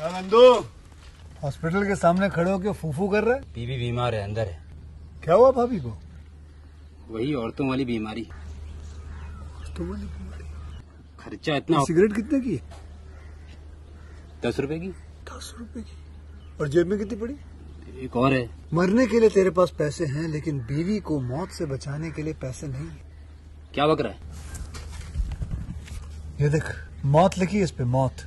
Hospital के सामने खड़े होकर फूफू कर रहे बीबी बीमार है अंदर है क्या हुआ भाभी को वही औरतों वाली बीमारी औरतों वाली बीमारी खर्चा इतना सिगरेट कितने की दस रुपए की दस रुपए की और जेब में कितनी पड़ी एक और है मरने के लिए तेरे पास पैसे हैं लेकिन बीवी को मौत से बचाने के लिए पैसे नहीं क्या बकरा है ये देख मौत लिखी इस पे मौत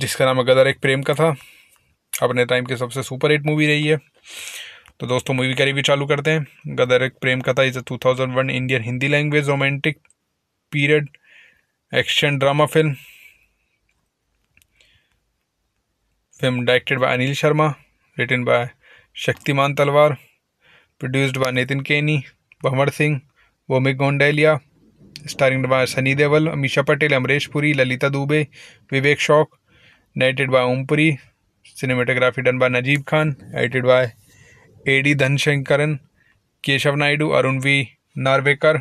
जिसका नाम गदर एक प्रेम का था अपने टाइम की सबसे सुपर हिट मूवी रही है तो दोस्तों मूवी का रिव्यू चालू करते हैं गदर Ek Prem Katha is a 2001 Indian Hindi language romantic period action drama film film directed by Anil Sharma written by Shaktimaan Talwar produced by Nitin Keni Bhanwar Singh वोमिक गोंडेलिया starring by Sunny Deol Ameesha Patel Amresh Puri Lalita Dubey Vivek Shauq directed by Om Puri cinematography done by Najeeb Khan edited by AD धनशंकरन Keshav Naidu Arun V Narvekar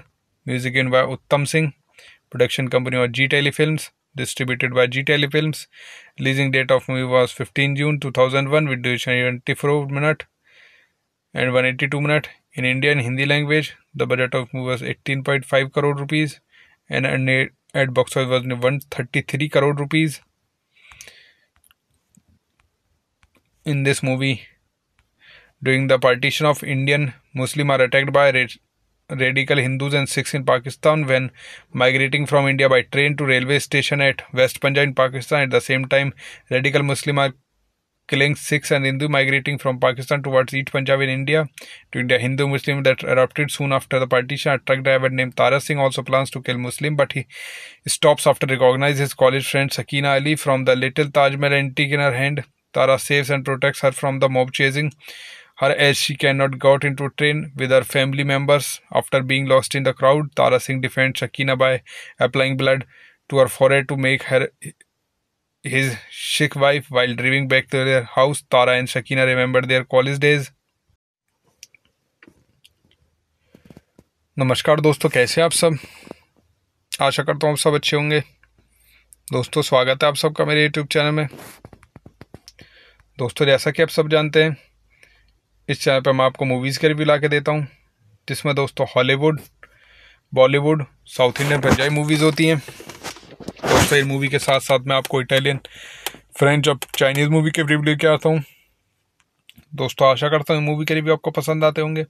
music in by Uttam Singh production company और जी tele film distributed by Zee tele releasing date of movie was fifteen June two thousand one with twenty four minute and one eighty two minute in India and Hindi language the budget of movie was eighteen point five crore rupees and at box of one thirty three crore rupees in this movie during the partition of Indian Muslim are attacked by radical Hindus and Sikhs in Pakistan when migrating from India by train to railway station at West Punjab in Pakistan. At the same time, radical Muslim are killing Sikhs and Hindu migrating from Pakistan towards East Punjab in India. During the Hindu Muslim that erupted soon after the partition, a truck driver named Tara Singh also plans to kill Muslim, but he stops after recognizing his college friend Sakina Ali from the Little Taj Mahal antique in her hand. Tara saves and protects her from the mob chasing her as she cannot get into train with her family members. After being lost in the crowd, Tara Singh defends Shakina by applying blood to her forehead to make her his Sikh wife. While driving back to their house, Tara and Shakina remember their college days. नमस्कार दोस्तों कैसे हैं आप सब आशा करता हूँ आप सब अच्छे होंगे दोस्तों स्वागत है आप सबका मेरे यूट्यूब चैनल में दोस्तों जैसा कि आप सब जानते हैं इस चैनल पर मैं आपको मूवीज़ के रिव्यू ला के देता हूँ जिसमें दोस्तों Hollywood Bollywood south Indian Punjabi movies होती हैं दोस्तों इन मूवी के साथ साथ मैं आपको इटालियन फ्रेंच और चाइनीज़ मूवी के रिव्यू लेके आता हूँ दोस्तों आशा करता हूँ मूवी के रिव्यू आपको पसंद आते होंगे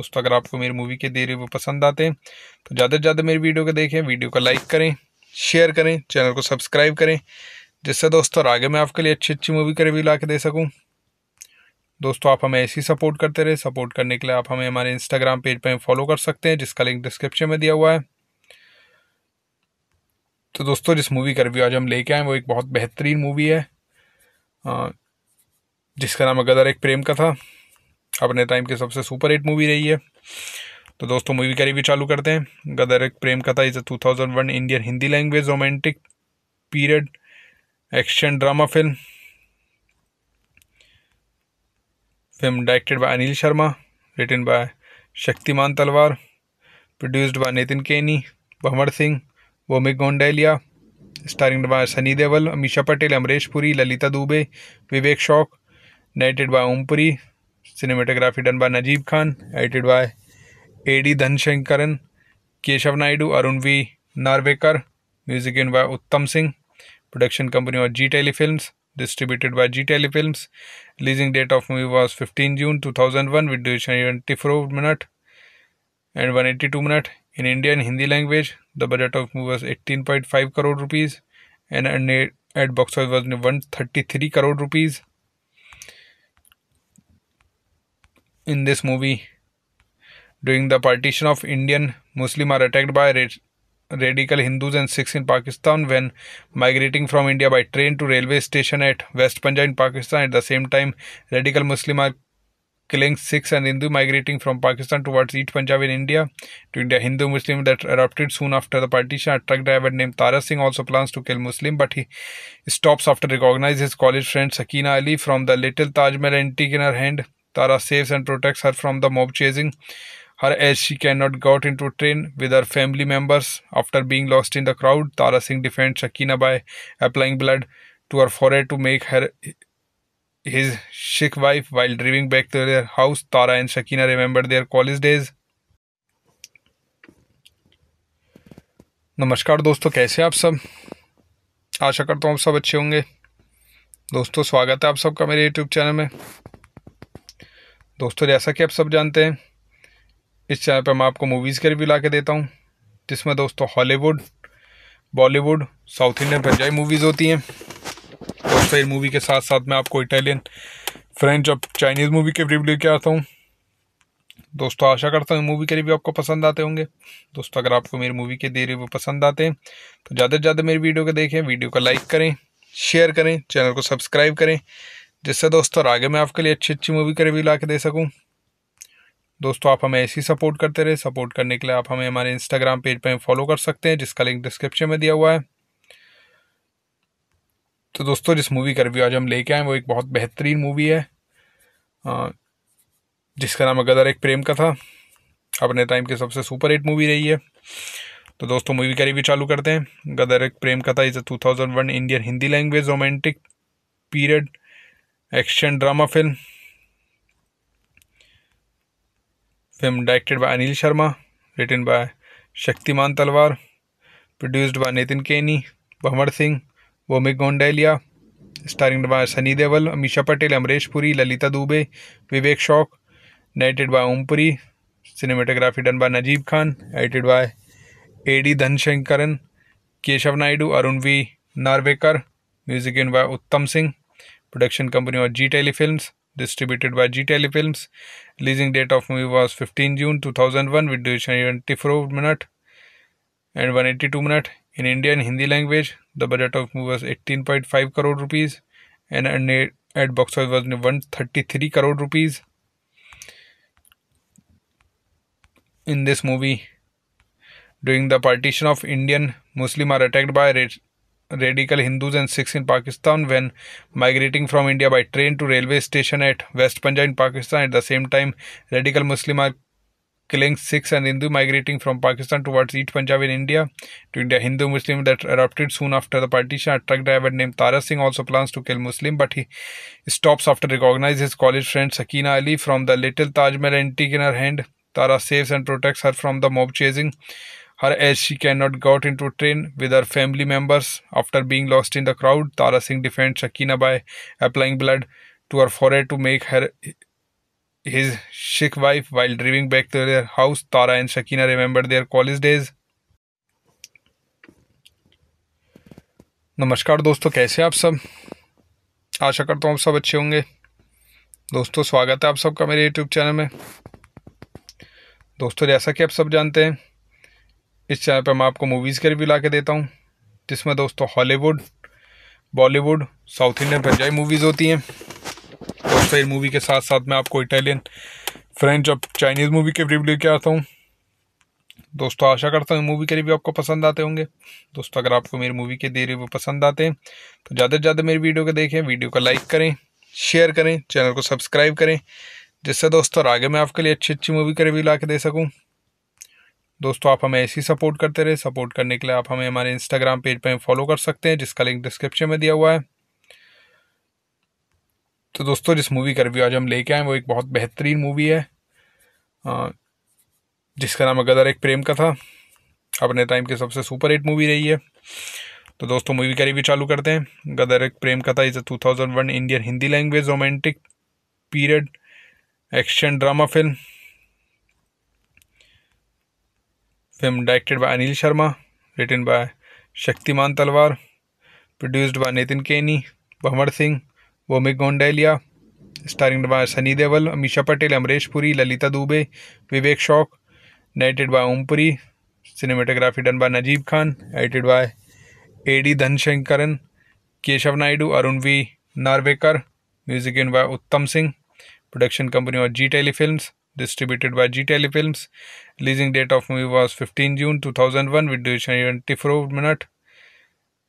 दोस्तों अगर आपको मेरी मूवी के दे रिव्यू पसंद आते हैं तो ज़्यादा से ज़्यादा मेरी वीडियो को देखें वीडियो को लाइक करें शेयर करें चैनल को सब्सक्राइब करें जिससे दोस्तों आगे मैं आपके लिए अच्छी अच्छी मूवी का रिव्यू ला के दे सकूँ दोस्तों आप हमें ऐसी सपोर्ट करते रहे सपोर्ट करने के लिए आप हमें हमारे इंस्टाग्राम पेज पर फॉलो कर सकते हैं जिसका लिंक डिस्क्रिप्शन में दिया हुआ है तो दोस्तों जिस मूवी का रिव्यू आज हम लेके आए वो एक बहुत बेहतरीन मूवी है जिसका नाम गदर एक प्रेम का था अपने टाइम की सबसे सुपर हिट मूवी रही है तो दोस्तों मूवी का रिव्यू चालू करते हैं गदर Ek Prem Katha is a two Indian Hindi language romantic period action drama film film directed by Anil Sharma written by Shaktimaan Talwar produced by Nitin Keni Bhanwar Singh वोमिक गोंडेलिया starring by Sunny Deol Ameesha Patel Amresh Puri Lalita Dubey Vivek Shauq narrated by Om Puri cinematography done by Najeeb Khan edited by AD धनशंकरन Keshav Naidu Arun V Narvekar music in by Uttam Singh Production company was G Telefilms, distributed by G Telefilms. Leasing date of movie was 15 June 2001 with duration 24 minute and 182 minute. In Indian Hindi language, the budget of movie was 18.5 crore rupees and at box office was 133 crore rupees. In this movie, during the partition of Indian, Muslims are attacked by radical Hindus and Sikhs in Pakistan when migrating from India by train to railway station at West Punjab in Pakistan. At the same time, radical Muslim are killing Sikhs and Hindu migrating from Pakistan towards East Punjab in India. To India, Hindu Muslim that erupted soon after the partition. A truck driver named Tara Singh also plans to kill Muslim, but he stops after recognizes his college friend Sakina Ali from the little Taj Mahal antique in her hand. Tara saves and protects her from the mob chasing. her as she cannot got into train with her family members. After being lost in the crowd, Tara Singh defends Shakina by applying blood to her forehead to make her his Sikh wife. While driving back to their house, Tara and Shakina remember their college days. नमस्कार दोस्तों कैसे आप सब आशा करता हूँ आप सब अच्छे होंगे दोस्तों स्वागत है आप सबका मेरे यूट्यूब चैनल में दोस्तों जैसा कि आप सब जानते हैं इस चैनल पर मैं आपको मूवीज़ के रिव्यू ला के देता हूँ जिसमें दोस्तों Hollywood Bollywood south Indian Punjabi movies होती हैं और फिर मूवी के साथ साथ मैं आपको इटालियन फ्रेंच और चाइनीज़ मूवी के रिव्यू लेके आता हूँ दोस्तों आशा करता हूँ मूवी के रिव्यू आपको पसंद आते होंगे दोस्तों अगर आपको मेरी मूवी के दे रिव्यू पसंद आते हैं तो ज़्यादा से ज़्यादा मेरी वीडियो को देखें वीडियो को लाइक करें शेयर करें चैनल को सब्सक्राइब करें जिससे दोस्तों आगे मैं आपके लिए अच्छी अच्छी मूवी का रिव्यू ला के दे सकूँ दोस्तों आप हमें ऐसी सपोर्ट करते रहे सपोर्ट करने के लिए आप हमें हमारे इंस्टाग्राम पेज पर फॉलो कर सकते हैं जिसका लिंक डिस्क्रिप्शन में दिया हुआ है तो दोस्तों जिस मूवी का रिव्यू आज हम लेके आए वो एक बहुत बेहतरीन मूवी है जिसका नाम गदर एक प्रेम का था अपने टाइम की सबसे सुपर हिट मूवी रही है तो दोस्तों मूवी का रिव्यू चालू करते हैं गदर Ek Prem Katha is a one Indian Hindi language romantic period action drama film film directed by Anil Sharma written by Shaktimaan Talwar produced by Nitin Keni Bhanwar Singh वोमिक गोंडेलिया starring by Sunny Deol Ameesha Patel Amrish Puri Lalita Dubey Vivek Shauq narrated by Om Puri cinematography done by Najeeb Khan edited by AD धनशंकरन Keshav Naidu Arun V Narvekar music in by Uttam Singh production company और जी tele films distributed by G Films. Releasing date of movie was 15 June 2001 with duration 24 minute and 182 minute. In Indian Hindi language, the budget of movie was 18.5 crore rupees and at box office was 133 crore rupees. In this movie, during the partition of Indian, Muslims are attacked by radical Hindus and Sikhs in Pakistan when migrating from India by train to railway station at West Punjab in Pakistan. At the same time, radical Muslim are killing Sikhs and Hindu migrating from Pakistan towards East Punjab in India. To India, Hindu Muslim that erupted soon after the partition. A truck driver named Tara Singh also plans to kill Muslim, but he stops after recognizes his college friend Sakina Ali from the little Taj Mahal antique in her hand. Tara saves and protects her from the mob chasing. her as she cannot got into train with her family members. After being lost in the crowd, Tara Singh defends Shakina by applying blood to her forehead to make her his Sikh wife. While driving back to their house, Tara and Shakina remember their college days. नमस्कार दोस्तों कैसे आप सब आशा करता हूँ आप सब अच्छे होंगे दोस्तों स्वागत है आप सबका मेरे यूट्यूब चैनल में दोस्तों जैसा कि आप सब जानते हैं इस चैनल पर मैं आपको मूवीज़ के रिव्यू ला के देता हूँ जिसमें दोस्तों Hollywood Bollywood south Indian Punjabi movies होती हैं और फिर मूवी के साथ साथ मैं आपको इटालियन फ्रेंच और चाइनीज़ मूवी के रिव्यू लेके आता हूँ दोस्तों आशा करता हूँ मूवी के रिव्यू आपको पसंद आते होंगे दोस्तों अगर आपको मेरी मूवी के दे रिव्यू पसंद आते हैं तो ज़्यादा से ज़्यादा मेरी वीडियो को देखें वीडियो को लाइक करें शेयर करें चैनल को सब्सक्राइब करें जिससे दोस्तों आगे मैं आपके लिए अच्छी अच्छी मूवी का रिव्यू ला के दे सकूँ दोस्तों आप हमें ऐसी सपोर्ट करते रहे सपोर्ट करने के लिए आप हमें हमारे इंस्टाग्राम पेज पर फॉलो कर सकते हैं जिसका लिंक डिस्क्रिप्शन में दिया हुआ है तो दोस्तों जिस मूवी का रिव्यू आज हम लेके आए वो एक बहुत बेहतरीन मूवी है जिसका नाम गदर एक प्रेम का था अपने टाइम की सबसे सुपर हिट मूवी रही है तो दोस्तों मूवी का रिव्यू चालू करते हैं गदर Ek Prem Katha is a one Indian Hindi language romantic period action drama film film directed by Anil Sharma written by Shaktimaan Talwar produced by Nitin Keni Bhanwar Singh वोमिक गोंडेलिया starring by Sunny Deol Ameesha Patel Amrish Puri Lalita Dubey Vivek Shauq narrated by Om Puri cinematography done by Najeeb Khan edited by AD धनशंकरन Keshav Naidu Arun V Narvekar music in by Uttam Singh production company और जी tele films distributed by Telly Films. Releasing date of movie was 15 June 2001 with duration 24 minute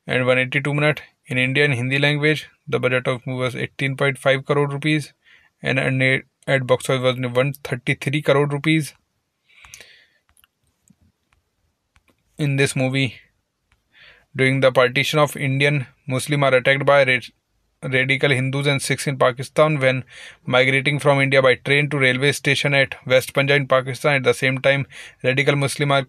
and 182 minute. In Indian Hindi language, the budget of movie was 18.5 crore rupees and at box office was 133 crore rupees. In this movie, during the partition of Indian, Muslims are attacked by radical Hindus and Sikhs in Pakistan when migrating from India by train to railway station at West Punjab in Pakistan. At the same time, radical Muslim are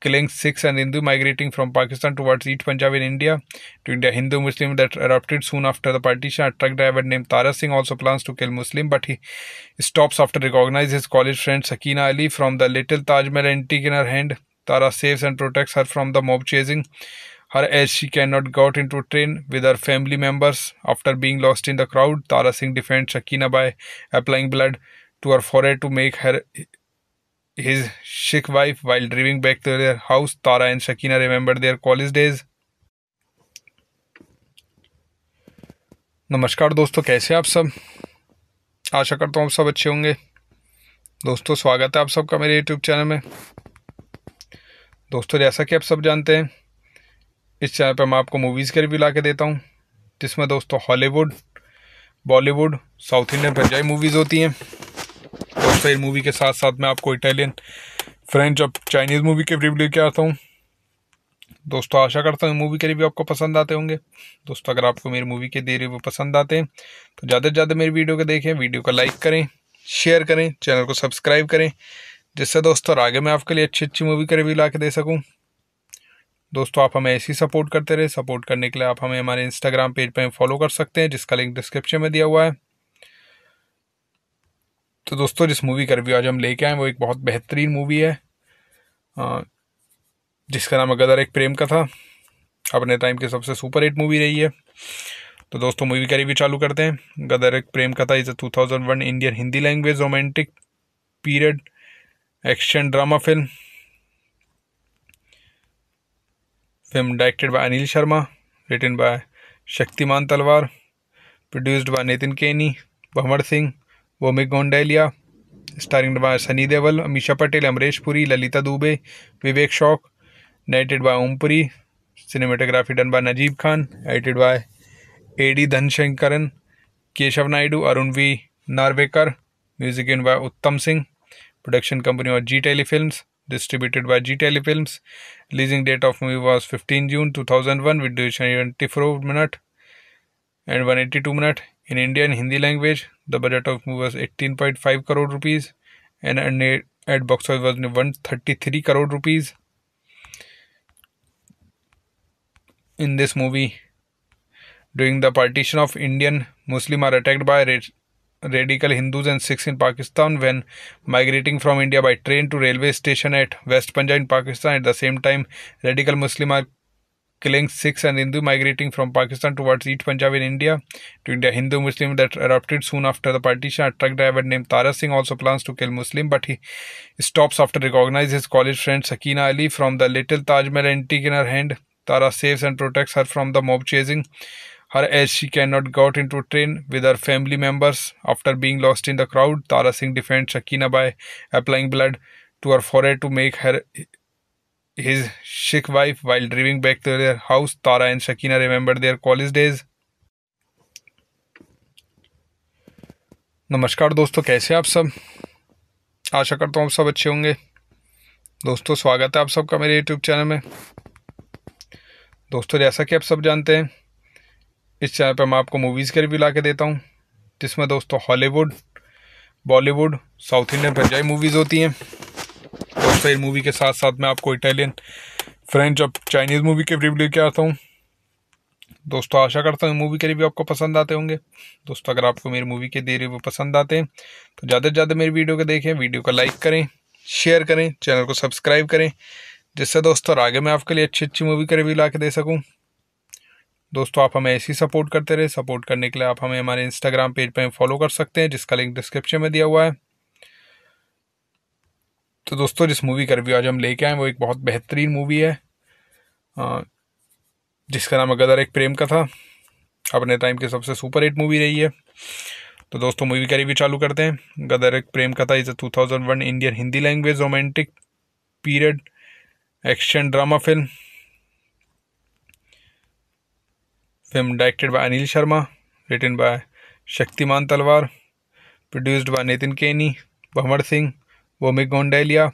killing Sikhs and Hindu migrating from Pakistan towards East Punjab in India. To India, Hindu Muslim that erupted soon after the partition. A truck driver named Tara Singh also plans to kill Muslim, but he stops after recognizes his college friend Sakina Ali from the little Taj Mahal antique in her hand. Tara saves and protects her from the mob chasing. her as she cannot got into train with her family members. After being lost in the crowd, Tara Singh defends Shakina by applying blood to her forehead to make her his Sikh wife. While driving back to their house, Tara and Shakina remember their college days. नमस्कार दोस्तों कैसे आप सब आशा करता हूँ आप सब अच्छे होंगे दोस्तों स्वागत है आप सबका मेरे यूट्यूब चैनल में दोस्तों जैसा कि आप सब जानते हैं इस चैनल पर मैं आपको मूवीज़ के रिव्यू ला के देता हूँ जिसमें दोस्तों Hollywood Bollywood south Indian Punjabi movies होती हैं और फिर मूवी के साथ साथ मैं आपको इटालियन फ्रेंच और चाइनीज़ मूवी के रिव्यू लेके आता हूँ दोस्तों आशा करता हूँ मूवी के रिव्यू आपको पसंद आते होंगे दोस्तों अगर आपको मेरी मूवी के दे रिव्यू पसंद आते हैं तो ज़्यादा से ज़्यादा मेरी वीडियो को देखें वीडियो को लाइक करें शेयर करें चैनल को सब्सक्राइब करें जिससे दोस्तों आगे मैं आपके लिए अच्छी अच्छी मूवी का रिव्यू ला के दे सकूँ दोस्तों आप हमें ऐसी सपोर्ट करते रहे सपोर्ट करने के लिए आप हमें हमारे इंस्टाग्राम पेज पर फॉलो कर सकते हैं जिसका लिंक डिस्क्रिप्शन में दिया हुआ है तो दोस्तों जिस मूवी का रिव्यू आज हम लेके आए वो एक बहुत बेहतरीन मूवी है जिसका नाम गदर एक प्रेम का था अपने टाइम की सबसे सुपर हिट मूवी रही है तो दोस्तों मूवी का रिव्यू चालू करते हैं गदर Ek Prem Katha is a one Indian Hindi language romantic period action drama film film directed by Anil Sharma written by Shaktimaan Talwar produced by Nitin Keni Bhanwar Singh वोमिक गोंडेलिया starring by Sunny Deol Ameesha Patel Amrish Puri Lalita Dubey Vivek Shauq narrated by Om Puri cinematography done by Najeeb Khan edited by AD धनशंकरन Keshav Naidu Arun V Narvekar music in by Uttam Singh production company और जी tele films distributed by G Films. Releasing date of movie was 15 June 2001 with duration 24 minute and 182 minute. In Indian Hindi language, the budget of movie was 18.5 crore rupees and at box office was 133 crore rupees. In this movie, during the partition of Indian, Muslims are attacked by radical Hindus and Sikhs in Pakistan when migrating from India by train to railway station at West Punjab in Pakistan. At the same time, radical Muslim are killing Sikhs and Hindu migrating from Pakistan towards East Punjab in India. To India, Hindu Muslim that erupted soon after the partition. A truck driver named Tara Singh also plans to kill Muslim, but he stops after recognizes his college friend Sakina Ali from the little Taj Mahal antique in her hand. Tara saves and protects her from the mob chasing. her as she cannot got into train with her family members. After being lost in the crowd, Tara Singh defends Shakina by applying blood to her forehead to make her his Sikh wife. While driving back to their house, Tara and Shakina remember their college days. नमस्कार दोस्तों कैसे आप सब आशा करता हूँ आप सब अच्छे होंगे दोस्तों स्वागत है आप सबका मेरे यूट्यूब चैनल में दोस्तों जैसा कि आप सब जानते हैं इस चैनल पर मैं आपको मूवीज़ के रिव्यू ला के देता हूँ जिसमें दोस्तों Hollywood Bollywood south Indian Punjabi movies होती हैं और फिर मूवी के साथ साथ मैं आपको इटालियन फ्रेंच और चाइनीज़ मूवी के रिव्यू लेके आता हूँ दोस्तों आशा करता हूँ मूवी के रिव्यू आपको पसंद आते होंगे दोस्तों अगर आपको मेरी मूवी के दे रिव्यू पसंद आते हैं तो ज़्यादा से ज़्यादा मेरी वीडियो को देखें वीडियो को लाइक करें शेयर करें चैनल को सब्सक्राइब करें जिससे दोस्तों आगे मैं आपके लिए अच्छी अच्छी मूवी का रिव्यू ला के दे सकूँ दोस्तों आप हमें ऐसी सपोर्ट करते रहे सपोर्ट करने के लिए आप हमें हमारे इंस्टाग्राम पेज पर फॉलो कर सकते हैं जिसका लिंक डिस्क्रिप्शन में दिया हुआ है तो दोस्तों जिस मूवी का रिव्यू आज हम लेके आए वो एक बहुत बेहतरीन मूवी है जिसका नाम गदर एक प्रेम का था अपने टाइम की सबसे सुपर हिट मूवी रही है तो दोस्तों मूवी का रिव्यू चालू करते हैं गदर Ek Prem Katha is a one Indian Hindi language romantic period action drama film film directed by Anil Sharma written by Shaktimaan Talwar produced by Nitin Keni Bhanwar Singh वोमिक गोंडेलिया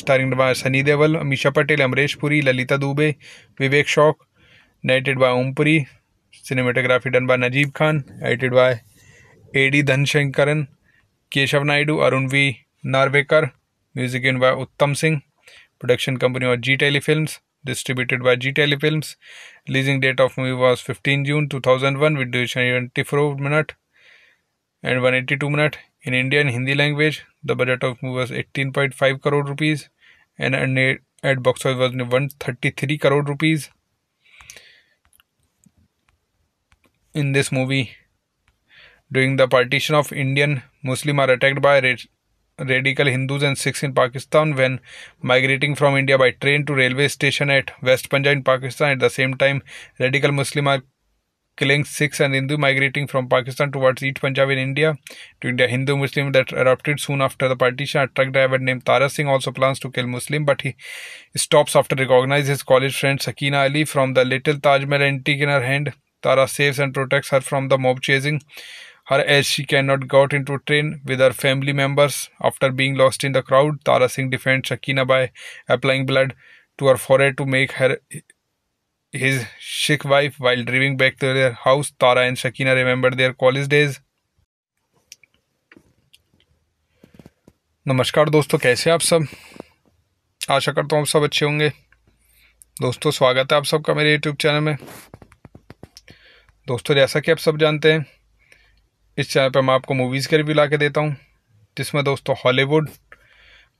starring by Sunny Deol Ameesha Patel Amrish Puri Lalita Dubey Vivek Shauq narrated by Om Puri cinematography done by Najeeb Khan edited by AD धनशंकरन Keshav Naidu Arun V Narvekar music in by Uttam Singh production company और जी tele film distributed by ji tele film Leasing date of movie was 15 June 2001 with duration 24 minute and 182 minute. In Indian Hindi language, the budget of movie was 18.5 crore rupees and at box office was 133 crore rupees. In this movie, during the partition of Indian, Muslims are attacked by radical Hindus and Sikhs in Pakistan when migrating from India by train to railway station at West Punjab in Pakistan. At the same time, radical Muslim are killing Sikhs and Hindu migrating from Pakistan towards East Punjab in India. To India, Hindu Muslim that erupted soon after the partition. A truck driver named Tara Singh also plans to kill Muslim, but he stops after recognizes his college friend Sakina Ali from the little Taj Mahal antique in her hand. Tara saves and protects her from the mob chasing. her as she cannot got into train with her family members. After being lost in the crowd, Tara Singh defends Shakina by applying blood to her forehead to make her his Sikh wife. While driving back to their house, Tara and Shakina remember their college days. नमस्कार दोस्तों कैसे आप सब आशा करता हूँ आप सब अच्छे होंगे दोस्तों स्वागत है आप सबका मेरे यूट्यूब चैनल में दोस्तों जैसा कि आप सब जानते हैं इस चैनल पर मैं आपको मूवीज़ के रिव्यू ला के देता हूँ जिसमें दोस्तों Hollywood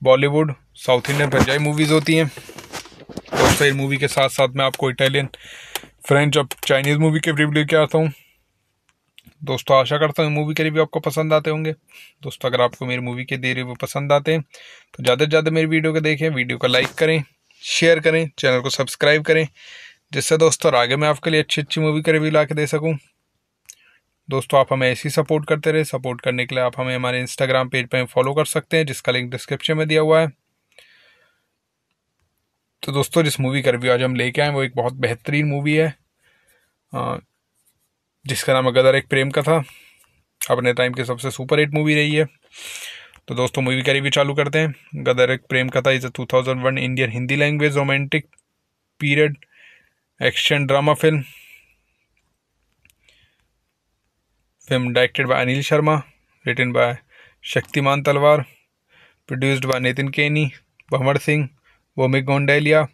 Bollywood south Indian Punjabi movies होती हैं और फिर मूवी के साथ साथ मैं आपको इटालियन फ्रेंच और चाइनीज़ मूवी के रिव्यू लेके आता हूँ दोस्तों आशा करता हूँ मूवी के रिव्यू आपको पसंद आते होंगे दोस्तों अगर आपको मेरी मूवी के दे रिव्यू पसंद आते हैं तो ज़्यादा से ज़्यादा मेरी वीडियो को देखें वीडियो को लाइक करें शेयर करें चैनल को सब्सक्राइब करें जिससे दोस्तों आगे मैं आपके लिए अच्छी अच्छी मूवी का रिव्यू ला के दे सकूँ दोस्तों आप हमें ऐसी सपोर्ट करते रहे सपोर्ट करने के लिए आप हमें हमारे इंस्टाग्राम पेज पर फॉलो कर सकते हैं जिसका लिंक डिस्क्रिप्शन में दिया हुआ है तो दोस्तों जिस मूवी का रिव्यू आज हम लेके आए वो एक बहुत बेहतरीन मूवी है जिसका नाम गदर एक प्रेम का था अपने टाइम की सबसे सुपर हिट मूवी रही है तो दोस्तों मूवी का रिव्यू चालू करते हैं गदर Ek Prem Katha is a one Indian Hindi language romantic period action drama film film directed by Anil Sharma written by Shaktimaan Talwar produced by Nitin Keni Bhanwar Singh वोमिक गोंडेलिया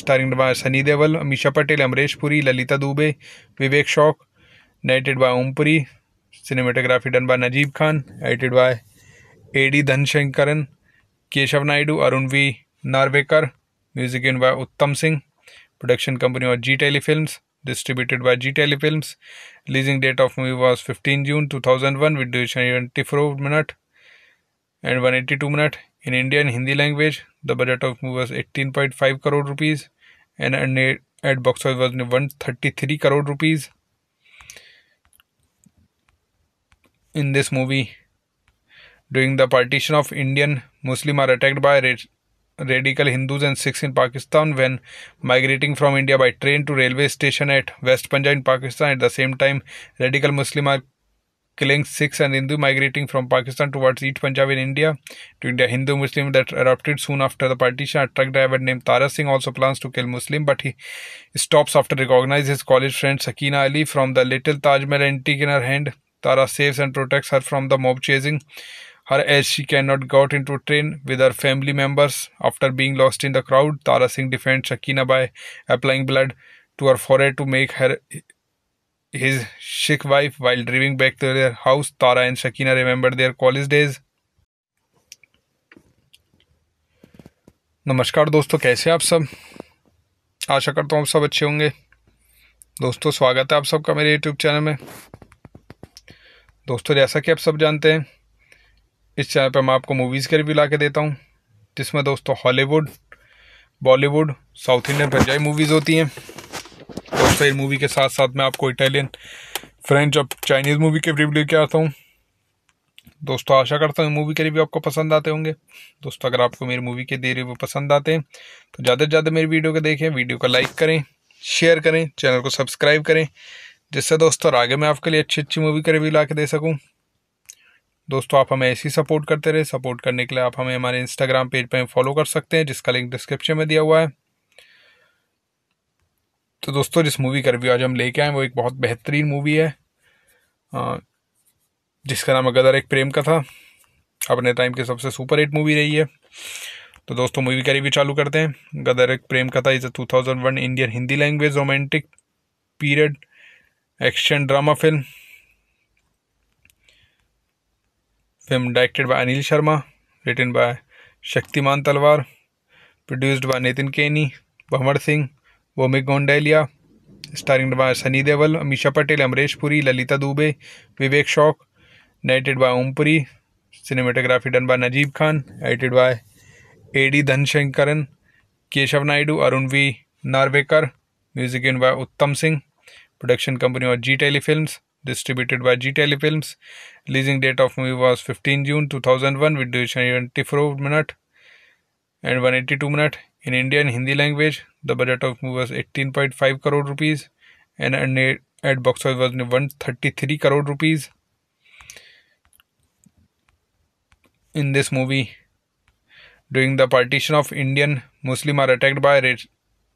starring by Sunny Deol Ameesha Patel Amrish Puri Lalita Dubey Vivek Shauq narrated by Om Puri cinematography done by Najeeb Khan edited by AD धनशंकरन Keshav Naidu Arun V Narvekar music in by Uttam Singh production company और जी tele films distributed by Telly Films. Releasing date of movie was 15 June 2001 with duration 24 minute and 182 minute. In Indian Hindi language, the budget of movie was 18.5 crore rupees and at box office was 133 crore rupees. In this movie, during the partition of Indian, Muslims are attacked by radical Hindus and Sikhs in Pakistan when migrating from India by train to railway station at West Punjab in Pakistan. At the same time, radical Muslim are killing Sikhs and Hindu migrating from Pakistan towards East Punjab in India. To India, Hindu Muslim that erupted soon after the partition. A truck driver named Tara Singh also plans to kill Muslim, but he stops after recognizes his college friend Sakina Ali from the little Taj Mahal antique in her hand. Tara saves and protects her from the mob chasing. her as she cannot got into train with her family members. After being lost in the crowd, Tara Singh defends Shakina by applying blood to her forehead to make her his Sikh wife. While driving back to their house, Tara and Shakina remember their college days. नमस्कार दोस्तों कैसे आप सब आशा करता हूँ आप सब अच्छे होंगे दोस्तों स्वागत है आप सबका मेरे यूट्यूब चैनल में दोस्तों जैसा कि आप सब जानते हैं इस चैनल पर मैं आपको मूवीज़ के रिव्यू ला के देता हूँ जिसमें दोस्तों Hollywood Bollywood south Indian Punjabi movies होती हैं और फिर मूवी के साथ साथ मैं आपको इटालियन फ्रेंच और चाइनीज़ मूवी के रिव्यू लेके आता हूँ दोस्तों आशा करता हूँ मूवी के रिव्यू आपको पसंद आते होंगे दोस्तों अगर आपको मेरी मूवी के दे रिव्यू पसंद आते हैं तो ज़्यादा से ज़्यादा मेरी वीडियो को देखें वीडियो को लाइक करें शेयर करें चैनल को सब्सक्राइब करें जिससे दोस्तों आगे मैं आपके लिए अच्छी अच्छी मूवी का रिव्यू ला के दे सकूँ दोस्तों आप हमें ऐसी सपोर्ट करते रहे सपोर्ट करने के लिए आप हमें हमारे इंस्टाग्राम पेज पर फॉलो कर सकते हैं जिसका लिंक डिस्क्रिप्शन में दिया हुआ है तो दोस्तों जिस मूवी का रिव्यू आज हम लेके आए वो एक बहुत बेहतरीन मूवी है जिसका नाम गदर एक प्रेम का था अपने टाइम की सबसे सुपर हिट मूवी रही है तो दोस्तों मूवी का रिव्यू चालू करते हैं गदर Ek Prem Katha is a one Indian Hindi language romantic period action drama film film directed by Anil Sharma written by Shaktimaan Talwar produced by Nitin Keni Bhanwar Singh वोमिक गोंडेलिया starring by Sunny Deol Ameesha Patel Amrish Puri Lalita Dubey Vivek Shauq narrated by Om Puri cinematography done by Najeeb Khan edited by AD धनशंकरन Keshav Naidu Arun V Narvekar music in by Uttam Singh production company और जी tele films distributed by GTL Films. Releasing date of movie was 15 June 2001 with duration 24 minute and 182 minute. In Indian Hindi language, the budget of movie was 18.5 crore rupees and at box office was 133 crore rupees. In this movie, during the partition of Indian, Muslims are attacked by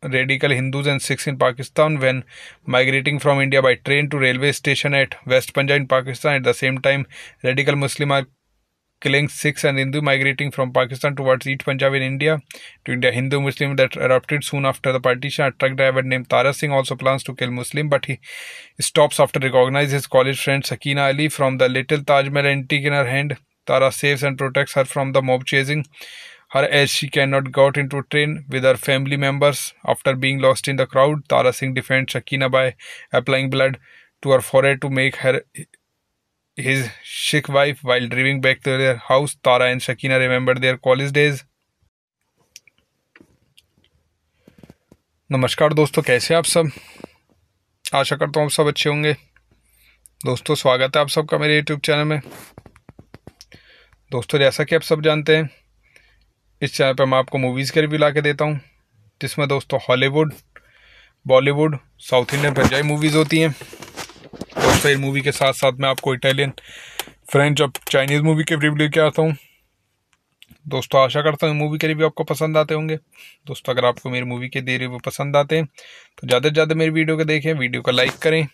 radical Hindus and Sikhs in Pakistan when migrating from India by train to railway station at West Punjab in Pakistan. At the same time, radical Muslim are killing Sikhs and Hindu migrating from Pakistan towards East Punjab in India. To India, Hindu Muslim that erupted soon after the partition. A truck driver named Tara Singh also plans to kill Muslim, but he stops after recognizes his college friend Sakina Ali from the little Taj Mahal antique in her hand. Tara saves and protects her from the mob chasing. her as she cannot got into train with her family members. After being lost in the crowd, Tara Singh defends Shakina by applying blood to her forehead to make her his Sikh wife. While driving back to their house, Tara and Shakina remember their college days. नमस्कार दोस्तों कैसे आप सब आशा करता हूँ आप सब अच्छे होंगे दोस्तों स्वागत है आप सबका मेरे यूट्यूब चैनल में दोस्तों जैसा कि आप सब जानते हैं इस चैनल पर मैं आपको मूवीज़ के रिव्यू ला के देता हूँ जिसमें दोस्तों Hollywood Bollywood south Indian Punjabi movies होती हैं और फिर मूवी के साथ साथ मैं आपको इटालियन फ्रेंच और चाइनीज़ मूवी के रिव्यू लेके आता हूँ दोस्तों आशा करता हूँ मूवी के रिव्यू आपको पसंद आते होंगे दोस्तों अगर आपको मेरी मूवी के दे रिव्यू पसंद आते हैं तो ज़्यादा से ज़्यादा मेरी वीडियो को देखें वीडियो को लाइक करें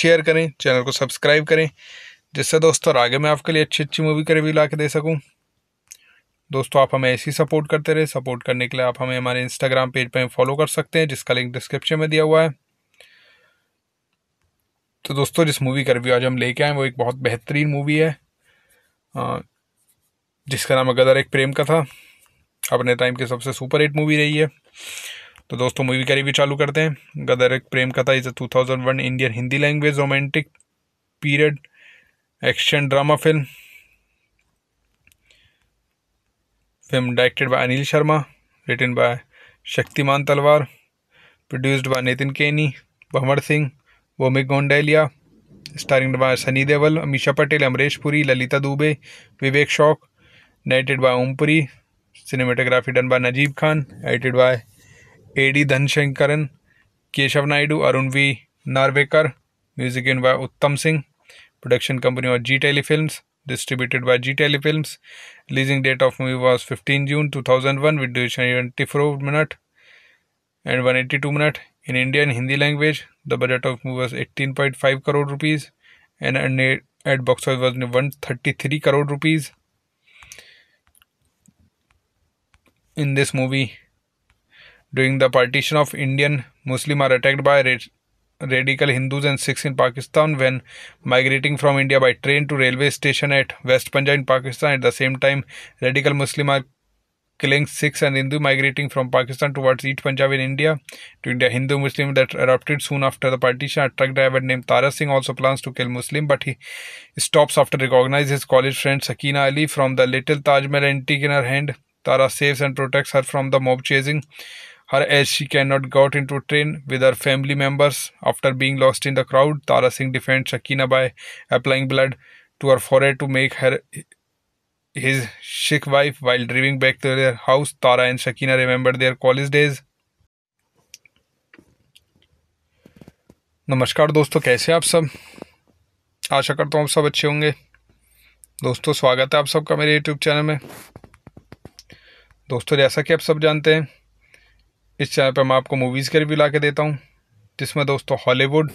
शेयर करें चैनल को सब्सक्राइब करें जिससे दोस्तों आगे मैं आपके लिए अच्छी अच्छी मूवी का रिव्यू ला के दे सकूँ दोस्तों आप हमें ऐसी सपोर्ट करते रहे सपोर्ट करने के लिए आप हमें हमारे इंस्टाग्राम पेज पर फॉलो कर सकते हैं जिसका लिंक डिस्क्रिप्शन में दिया हुआ है तो दोस्तों जिस मूवी का रिव्यू आज हम लेके आए वो एक बहुत बेहतरीन मूवी है जिसका नाम गदर एक प्रेम का था अपने टाइम की सबसे सुपर हिट मूवी रही है तो दोस्तों मूवी का रिव्यू चालू करते हैं गदर Ek Prem Katha is a one Indian Hindi language romantic period action drama film film directed by Anil Sharma written by Shaktimaan Talwar produced by Nitin Keni Bhanwar Singh वोमिक गोंडेलिया starring by Sunny Deol Ameesha Patel Amrish Puri Lalita Dubey Vivek Shauq narrated by Om Puri cinematography done by Najeeb Khan edited by AD धनशंकरन Keshav Naidu Arun V Narvekar music in by Uttam Singh production company और जी tele films distributed by G Films. Releasing date of movie was 15 June 2001 with duration 24 minute and 182 minute. In Indian Hindi language, the budget of movie was 18.5 crore rupees and at box office was 133 crore rupees. In this movie, during the partition of Indian, Muslims are attacked by radical Hindus and Sikhs in Pakistan when migrating from India by train to railway station at West Punjab in Pakistan. At the same time, radical Muslim are killing Sikhs and Hindu migrating from Pakistan towards East Punjab in India. To India, Hindu Muslim that erupted soon after the partition. A truck driver named Tara Singh also plans to kill Muslim, but he stops after recognizes his college friend Sakina Ali from the little Taj Mahal antique in her hand. Tara saves and protects her from the mob chasing. her as she cannot got into train with her family members. After being lost in the crowd, Tara Singh defends Shakina by applying blood to her forehead to make her his Sikh wife. While driving back to their house, Tara and Shakina remember their college days. नमस्कार दोस्तों कैसे आप सब आशा करता हूँ आप सब अच्छे होंगे दोस्तों स्वागत है आप सबका मेरे यूट्यूब चैनल में दोस्तों जैसा कि आप सब जानते हैं इस चैनल पर मैं आपको मूवीज़ के रिव्यू ला के देता हूँ जिसमें दोस्तों Hollywood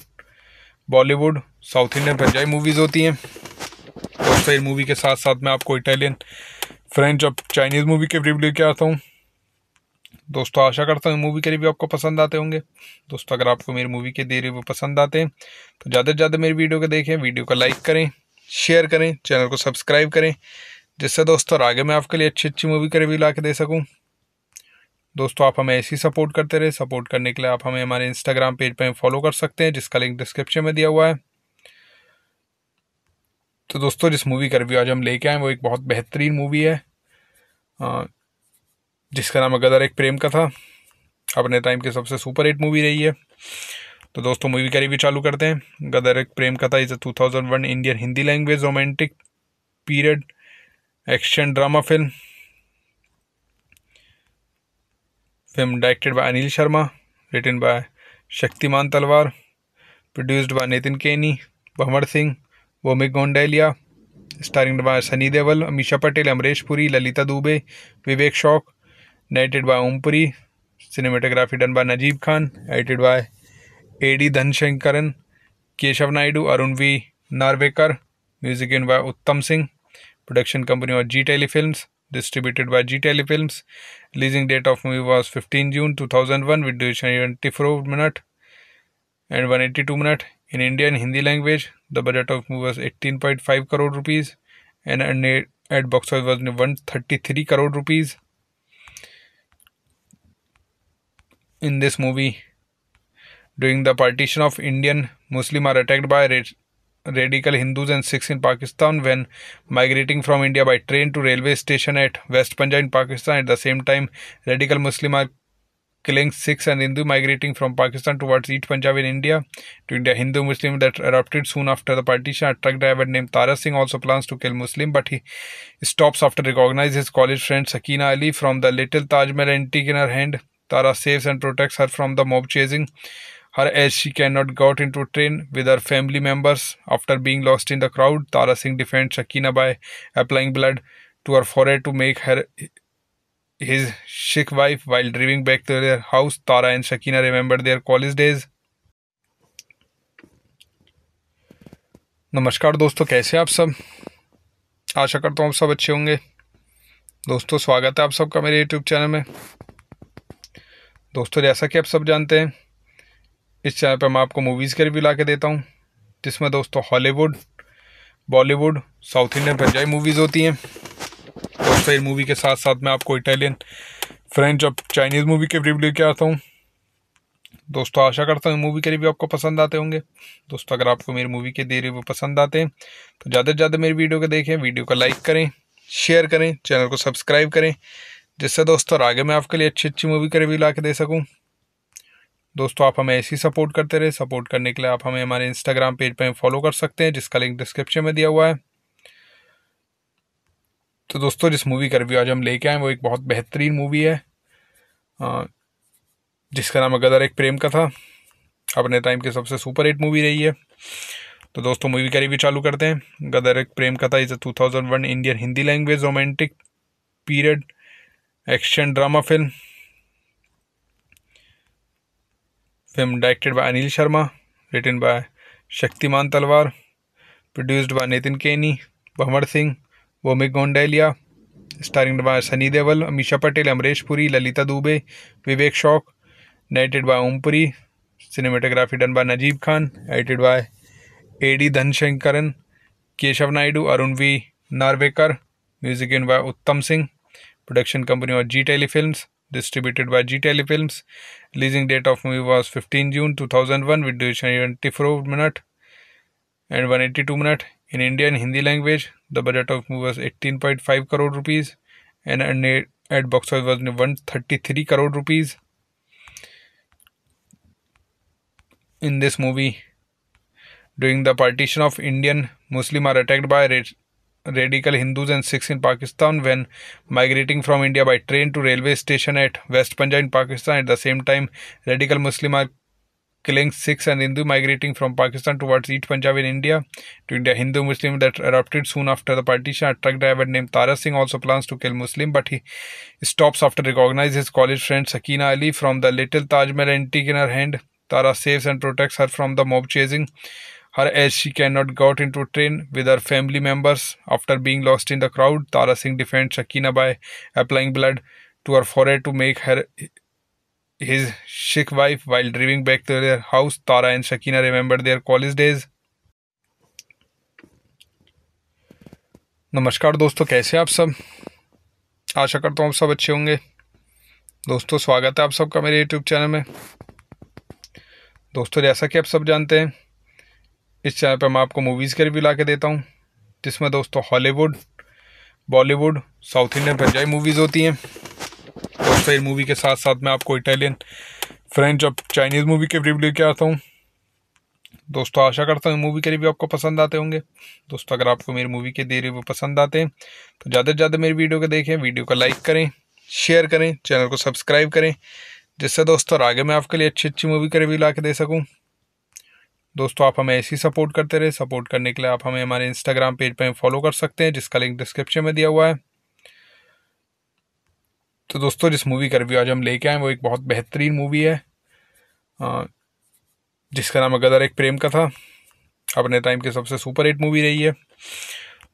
Bollywood south Indian Punjabi movies होती हैं और फिर मूवी के साथ साथ मैं आपको इटालियन फ्रेंच और चाइनीज़ मूवी के रिव्यू लेके आता हूँ दोस्तों आशा करता हूँ मूवी के रिव्यू आपको पसंद आते होंगे दोस्तों अगर आपको मेरी मूवी के दे रिव्यू पसंद आते हैं तो ज़्यादा से ज़्यादा मेरी वीडियो को देखें वीडियो को लाइक करें शेयर करें चैनल को सब्सक्राइब करें जिससे दोस्तों आगे मैं आपके लिए अच्छी अच्छी मूवी का रिव्यू ला के दे सकूँ दोस्तों आप हमें ऐसी सपोर्ट करते रहे सपोर्ट करने के लिए आप हमें हमारे इंस्टाग्राम पेज पर फॉलो कर सकते हैं जिसका लिंक डिस्क्रिप्शन में दिया हुआ है तो दोस्तों जिस मूवी का रिव्यू आज हम लेके आए वो एक बहुत बेहतरीन मूवी है जिसका नाम गदर एक प्रेम का था अपने टाइम की सबसे सुपर हिट मूवी रही है तो दोस्तों मूवी का रिव्यू चालू करते हैं गदर Ek Prem Katha is a one Indian Hindi language romantic period action drama film film directed by Anil Sharma written by Shaktimaan Talwar produced by Nitin Keni Bhanwar Singh वोमिक गोंडेलिया starring by Sunny Deol Ameesha Patel Amrish Puri Lalita Dubey Vivek Shauq narrated by Om Puri cinematography done by Najeeb Khan edited by AD धनशंकरन Keshav Naidu Arun V Narvekar music in by Uttam Singh production company और जी tele film distributed by ji tele film Leasing date of movie was 15 June 2001 with duration 24 minute and 182 minute. In Indian Hindi language, the budget of movie was 18.5 crore rupees and at box office was 133 crore rupees. In this movie, during the partition of Indian, Muslims are attacked by radical Hindus and Sikhs in Pakistan when migrating from India by train to railway station at West Punjab in Pakistan. At the same time, radical Muslim are killing Sikhs and Hindu migrating from Pakistan towards East Punjab in India. To India, Hindu Muslim that erupted soon after the partition. A truck driver named Tara Singh also plans to kill Muslim, but he stops after recognizes his college friend Sakina Ali from the little Taj Mahal antique in her hand. Tara saves and protects her from the mob chasing. her as she cannot got into train with her family members. After being lost in the crowd, Tara Singh defends Shakina by applying blood to her forehead to make her his Sikh wife. While driving back to their house, Tara and Shakina remember their college days. नमस्कार दोस्तों कैसे आप सब आशा करता हूँ आप सब अच्छे होंगे दोस्तों स्वागत है आप सबका मेरे यूट्यूब चैनल में दोस्तों जैसा कि आप सब जानते हैं इस चैनल पर मैं आपको मूवीज़ के रिव्यू ला के देता हूँ जिसमें दोस्तों Hollywood Bollywood south Indian Punjabi movies होती हैं और फिर मूवी के साथ साथ मैं आपको इटालियन फ्रेंच और चाइनीज़ मूवी के रिव्यू लेके आता हूँ दोस्तों आशा करता हूँ मूवी के रिव्यू आपको पसंद आते होंगे दोस्तों अगर आपको मेरी मूवी के दे रिव्यू पसंद आते हैं तो ज़्यादा से ज़्यादा मेरी वीडियो को देखें वीडियो को लाइक करें शेयर करें चैनल को सब्सक्राइब करें जिससे दोस्तों आगे मैं आपके लिए अच्छी अच्छी मूवी का रिव्यू ला के दे सकूँ दोस्तों आप हमें ऐसी सपोर्ट करते रहे सपोर्ट करने के लिए आप हमें हमारे इंस्टाग्राम पेज पर फॉलो कर सकते हैं जिसका लिंक डिस्क्रिप्शन में दिया हुआ है तो दोस्तों जिस मूवी का रिव्यू आज हम लेके आए वो एक बहुत बेहतरीन मूवी है जिसका नाम गदर एक प्रेम का था अपने टाइम की सबसे सुपर हिट मूवी रही है तो दोस्तों मूवी का रिव्यू चालू करते हैं गदर Ek Prem Katha is a one Indian Hindi language romantic period action drama film film directed by Anil Sharma written by Shaktimaan Talwar produced by Nitin Keni Bhanwar Singh वोमिक गोंडेलिया starring by Sunny Deol Ameesha Patel Amrish Puri Lalita Dubey Vivek Shauq narrated by Om Puri cinematography done by Najeeb Khan edited by AD धनशंकरन Keshav Naidu Arun V Narvekar music in by Uttam Singh production company और जी tele films distributed by Telly Films. Releasing date of movie was 15 June 2001 with duration 24 minute and 182 minute. In Indian Hindi language, the budget of movie was 18.5 crore rupees and at box office was 133 crore rupees. In this movie, during the partition of Indian, Muslims are attacked by radical Hindus and Sikhs in Pakistan when migrating from India by train to railway station at West Punjab in Pakistan. At the same time, radical Muslim are killing Sikhs and Hindu migrating from Pakistan towards East Punjab in India. To India, Hindu Muslim that erupted soon after the partition. A truck driver named Tara Singh also plans to kill Muslim, but he stops after recognizes his college friend Sakina Ali from the little Taj Mahal antique in her hand. Tara saves and protects her from the mob chasing. her as she cannot got into train with her family members. After being lost in the crowd, Tara Singh defends Shakina by applying blood to her forehead to make her his Sikh wife. While driving back to their house, Tara and Shakina remember their college days. नमस्कार दोस्तों कैसे आप सब आशा करता हूँ आप सब अच्छे होंगे दोस्तों स्वागत है आप सबका मेरे यूट्यूब चैनल में दोस्तों जैसा कि आप सब जानते हैं इस चैनल पर मैं आपको मूवीज़ के रिव्यू ला के देता हूँ जिसमें दोस्तों Hollywood Bollywood south Indian Punjabi movies होती हैं और फिर मूवी के साथ साथ मैं आपको इटालियन फ्रेंच और चाइनीज़ मूवी के रिव्यू लेके आता हूँ दोस्तों आशा करता हूँ मूवी के रिव्यू आपको पसंद आते होंगे दोस्तों अगर आपको मेरी मूवी के दे रिव्यू पसंद आते हैं तो ज़्यादा से ज़्यादा मेरी वीडियो को देखें वीडियो को लाइक करें शेयर करें चैनल को सब्सक्राइब करें जिससे दोस्तों आगे मैं आपके लिए अच्छी अच्छी मूवी का रिव्यू ला के दे सकूँ दोस्तों आप हमें ऐसी सपोर्ट करते रहे सपोर्ट करने के लिए आप हमें हमारे इंस्टाग्राम पेज पर फॉलो कर सकते हैं जिसका लिंक डिस्क्रिप्शन में दिया हुआ है तो दोस्तों जिस मूवी का रिव्यू आज हम लेके आए वो एक बहुत बेहतरीन मूवी है जिसका नाम गदर एक प्रेम का था अपने टाइम की सबसे सुपर हिट मूवी रही है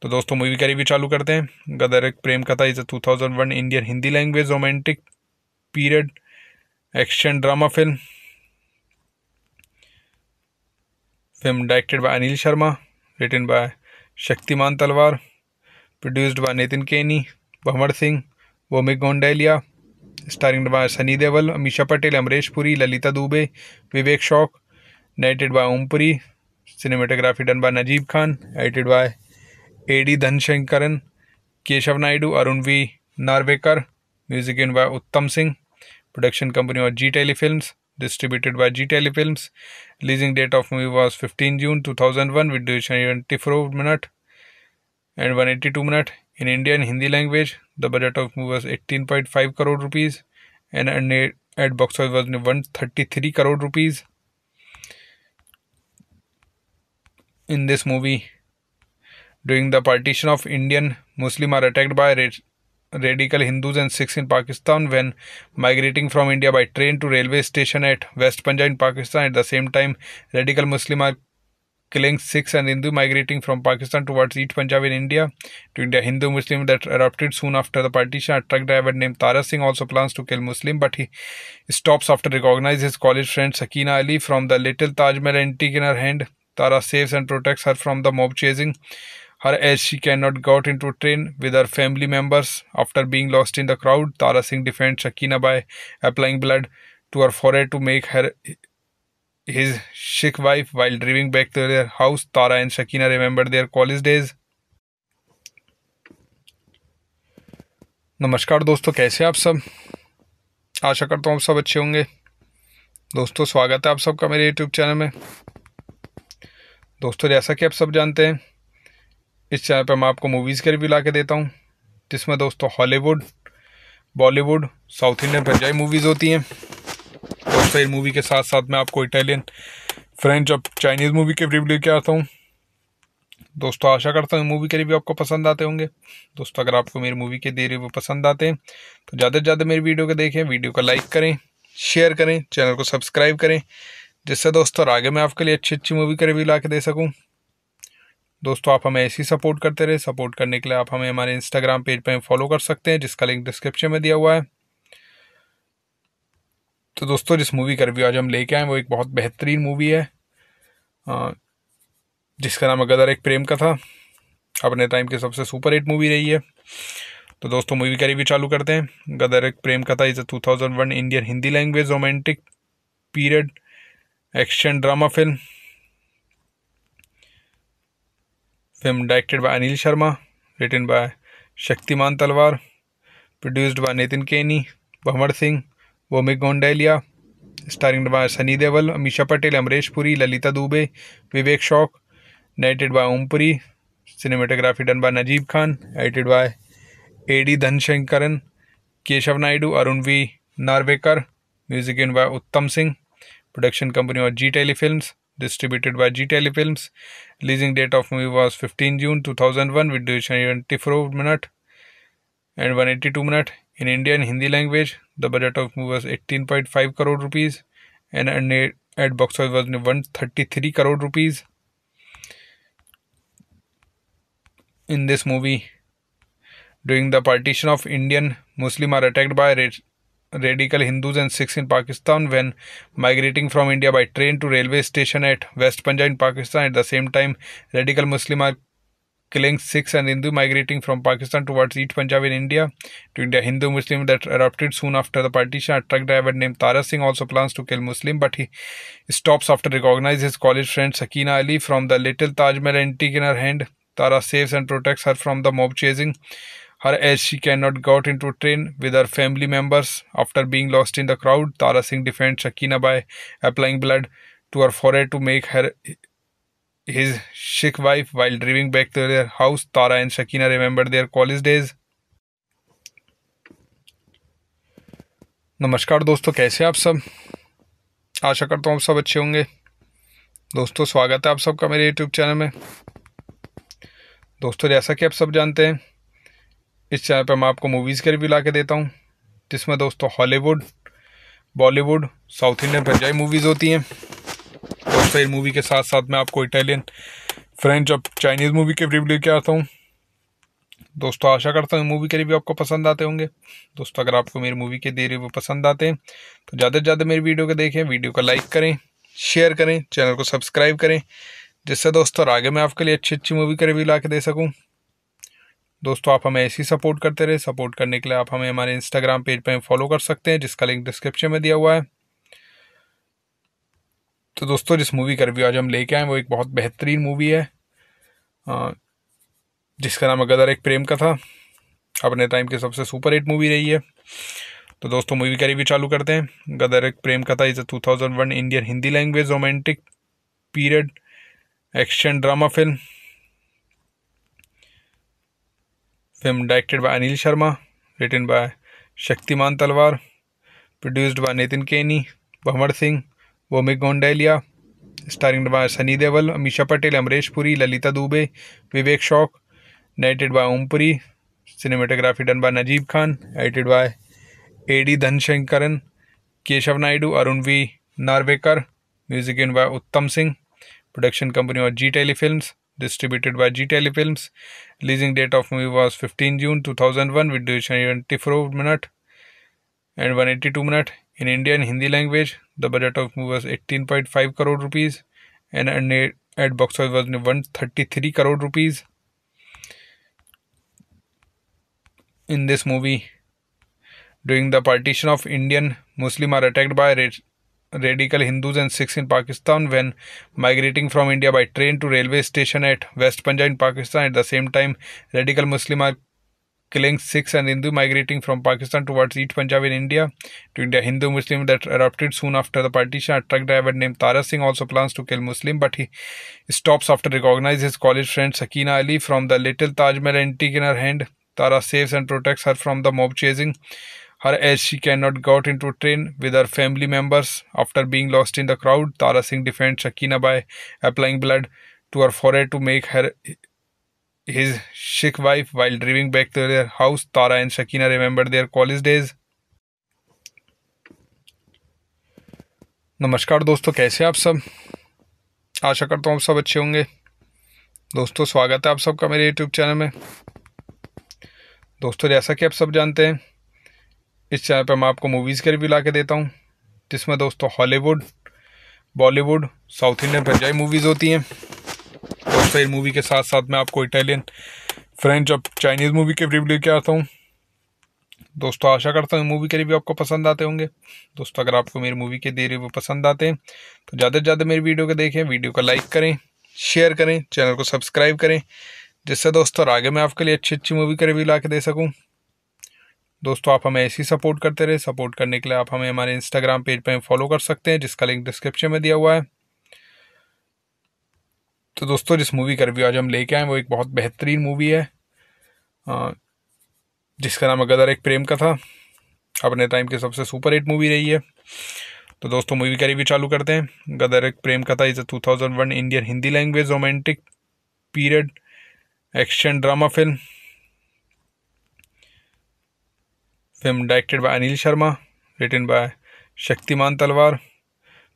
तो दोस्तों मूवी का रिव्यू चालू करते हैं गदर Ek Prem Katha is a one Indian Hindi language romantic period action drama film film directed by Anil Sharma written by Shaktimaan Talwar produced by Nitin Keni Bhanwar Singh वोमिक गोंडेलिया starring by Sunny Deol Ameesha Patel Amrish Puri Lalita Dubey Vivek Shauq narrated by Om Puri cinematography done by Najeeb Khan edited by AD धनशंकरन Keshav Naidu Arun V Narvekar music in by Uttam Singh production company और जी tele films distributed by G Films. Releasing date of movie was 15 June 2001 with duration 24 minute and 182 minute. In Indian Hindi language, the budget of movie was 18.5 crore rupees and at box office was 133 crore rupees. In this movie, during the partition of Indian, Muslims are attacked by radical Hindus and Sikhs in Pakistan when migrating from India by train to railway station at West Punjab in Pakistan. At the same time, radical Muslim are killing Sikhs and Hindu migrating from Pakistan towards East Punjab in India. To India, Hindu Muslim that erupted soon after the partition. A truck driver named Tara Singh also plans to kill Muslim, but he stops after recognizes his college friend Sakina Ali from the little Taj Mahal antique in her hand. Tara saves and protects her from the mob chasing. her as she cannot got into train with her family members. After being lost in the crowd, Tara Singh defends Shakina by applying blood to her forehead to make her his Sikh wife. While driving back to their house, Tara and Shakina remember their college days. नमस्कार दोस्तों कैसे आप सब आशा करता हूँ आप सब अच्छे होंगे दोस्तों स्वागत है आप सबका मेरे यूट्यूब चैनल में दोस्तों जैसा कि आप सब जानते हैं इस चैनल पर मैं आपको मूवीज़ के रिव्यू ला के देता हूँ जिसमें दोस्तों Hollywood Bollywood south Indian Punjabi movies होती हैं और फिर मूवी के साथ साथ मैं आपको इटालियन फ्रेंच और चाइनीज़ मूवी के रिव्यू लेके आता हूँ दोस्तों आशा करता हूँ मूवी के रिव्यू आपको पसंद आते होंगे दोस्तों अगर आपको मेरी मूवी के दे रिव्यू पसंद आते हैं तो ज़्यादा से ज़्यादा मेरी वीडियो को देखें वीडियो को लाइक करें शेयर करें चैनल को सब्सक्राइब करें जिससे दोस्तों आगे मैं आपके लिए अच्छी अच्छी मूवी का रिव्यू ला के दे सकूँ दोस्तों आप हमें ऐसी सपोर्ट करते रहे सपोर्ट करने के लिए आप हमें हमारे इंस्टाग्राम पेज पर फॉलो कर सकते हैं जिसका लिंक डिस्क्रिप्शन में दिया हुआ है तो दोस्तों जिस मूवी का रिव्यू आज हम लेके आए वो एक बहुत बेहतरीन मूवी है जिसका नाम गदर एक प्रेम का था अपने टाइम की सबसे सुपर हिट मूवी रही है तो दोस्तों मूवी का रिव्यू चालू करते हैं गदर Ek Prem Katha is a one Indian Hindi language romantic period action drama film film directed by Anil Sharma written by Shaktimaan Talwar produced by Nitin Keni Bhanwar Singh वोमिक गोंडेलिया starring by Sunny Deol Ameesha Patel Amrish Puri Lalita Dubey Vivek Shauq narrated by Om Puri cinematography done by Najeeb Khan edited by AD धनशंकरन Keshav Naidu Arun V Narvekar music in by Uttam Singh production company और जी tele films distributed by Telly Films. Releasing date of movie was 15 June 2001 with duration 24 minute and 182 minute. In Indian Hindi language, the budget of movie was 18.5 crore rupees and at box office was 133 crore rupees. In this movie, during the partition of Indian, Muslims are attacked by radical Hindus and Sikhs in Pakistan when migrating from India by train to railway station at West Punjab in Pakistan. At the same time, radical Muslim are killing Sikhs and Hindu migrating from Pakistan towards East Punjab in India. To India, Hindu Muslim that erupted soon after the partition. A truck driver named Tara Singh also plans to kill Muslim, but he stops after recognizes his college friend Sakina Ali from the little Taj Mahal antique in her hand. Tara saves and protects her from the mob chasing. her as she cannot got into train with her family members. After being lost in the crowd, Tara Singh defends Shakina by applying blood to her forehead to make her his Sikh wife. While driving back to their house, Tara and Shakina remember their college days. नमस्कार दोस्तों कैसे आप सब आशा करता हूँ आप सब अच्छे होंगे दोस्तों स्वागत है आप सबका मेरे यूट्यूब चैनल में दोस्तों जैसा कि आप सब जानते हैं इस चैनल पर मैं आपको मूवीज़ के रिव्यू ला के देता हूँ जिसमें दोस्तों Hollywood Bollywood south Indian Punjabi movies होती हैं और फिर मूवी के साथ साथ मैं आपको इटालियन फ्रेंच और चाइनीज़ मूवी के रिव्यू लेके आता हूँ दोस्तों आशा करता हूँ मूवी के रिव्यू आपको पसंद आते होंगे दोस्तों अगर आपको मेरी मूवी के दे रिव्यू पसंद आते हैं तो ज़्यादा से ज़्यादा मेरी वीडियो को देखें वीडियो को लाइक करें शेयर करें चैनल को सब्सक्राइब करें जिससे दोस्तों आगे मैं आपके लिए अच्छी अच्छी मूवी का रिव्यू ला के दे सकूँ दोस्तों आप हमें ऐसी सपोर्ट करते रहे सपोर्ट करने के लिए आप हमें हमारे इंस्टाग्राम पेज पर फॉलो कर सकते हैं जिसका लिंक डिस्क्रिप्शन में दिया हुआ है तो दोस्तों जिस मूवी का रिव्यू आज हम लेके आए वो एक बहुत बेहतरीन मूवी है जिसका नाम गदर एक प्रेम का था अपने टाइम की सबसे सुपर हिट मूवी रही है तो दोस्तों मूवी का रिव्यू चालू करते हैं गदर Ek Prem Katha is a one Indian Hindi language romantic period action drama film film directed by Anil Sharma written by Shaktimaan Talwar produced by Nitin Keni Bhanwar Singh वोमिक गोंडेलिया starring by Sunny Deol Ameesha Patel Amresh Puri Lalita Dubey Vivek Shauq narrated by Om Puri cinematography done by Najeeb Khan edited by AD धनशंकरन Keshav Naidu Arun V Narvekar music in by Uttam Singh production company और जी tele film distributed by ji tele film Leasing date of movie was 15 June 2001 with duration 24 minute and 182 minute. In Indian Hindi language, the budget of movie was 18.5 crore rupees and at box office was 133 crore rupees. In this movie, during the partition of Indian, Muslims are attacked by radical Hindus and Sikhs in Pakistan when migrating from India by train to railway station at West Punjab in Pakistan. At the same time, radical Muslim are killing Sikhs and Hindu migrating from Pakistan towards East Punjab in India. To India, Hindu Muslim that erupted soon after the partition. A truck driver named Tara Singh also plans to kill Muslim, but he stops after recognizes his college friend Sakina Ali from the little Taj Mahal antique in her hand. Tara saves and protects her from the mob chasing. her as she cannot got into train with her family members. After being lost in the crowd, Tara Singh defends Shakina by applying blood to her forehead to make her his Sikh wife. While driving back to their house, Tara and Shakina remember their college days. नमस्कार दोस्तों कैसे आप सब आशा करता हूँ आप सब अच्छे होंगे दोस्तों स्वागत है आप सबका मेरे यूट्यूब चैनल में दोस्तों जैसा कि आप सब जानते हैं इस चैनल पर मैं आपको मूवीज़ के रिव्यू ला के देता हूँ जिसमें दोस्तों Hollywood Bollywood south Indian Punjabi movies होती हैं और फिर मूवी के साथ साथ मैं आपको इटालियन फ्रेंच और चाइनीज़ मूवी के रिव्यू लेके आता हूँ दोस्तों आशा करता हूँ मूवी के रिव्यू आपको पसंद आते होंगे दोस्तों अगर आपको मेरी मूवी के दे रिव्यू पसंद आते हैं तो ज़्यादा से ज़्यादा मेरी वीडियो को देखें वीडियो को लाइक करें शेयर करें चैनल को सब्सक्राइब करें जिससे दोस्तों आगे मैं आपके लिए अच्छी अच्छी मूवी का रिव्यू ला के दे सकूँ दोस्तों आप हमें ऐसी सपोर्ट करते रहे सपोर्ट करने के लिए आप हमें हमारे इंस्टाग्राम पेज पर फॉलो कर सकते हैं जिसका लिंक डिस्क्रिप्शन में दिया हुआ है तो दोस्तों जिस मूवी का रिव्यू आज हम लेके आए वो एक बहुत बेहतरीन मूवी है जिसका नाम गदर एक प्रेम का था अपने टाइम की सबसे सुपर हिट मूवी रही है तो दोस्तों मूवी का रिव्यू चालू करते हैं गदर Ek Prem Katha is a one Indian Hindi language romantic period action drama film film directed by Anil Sharma written by Shaktimaan Talwar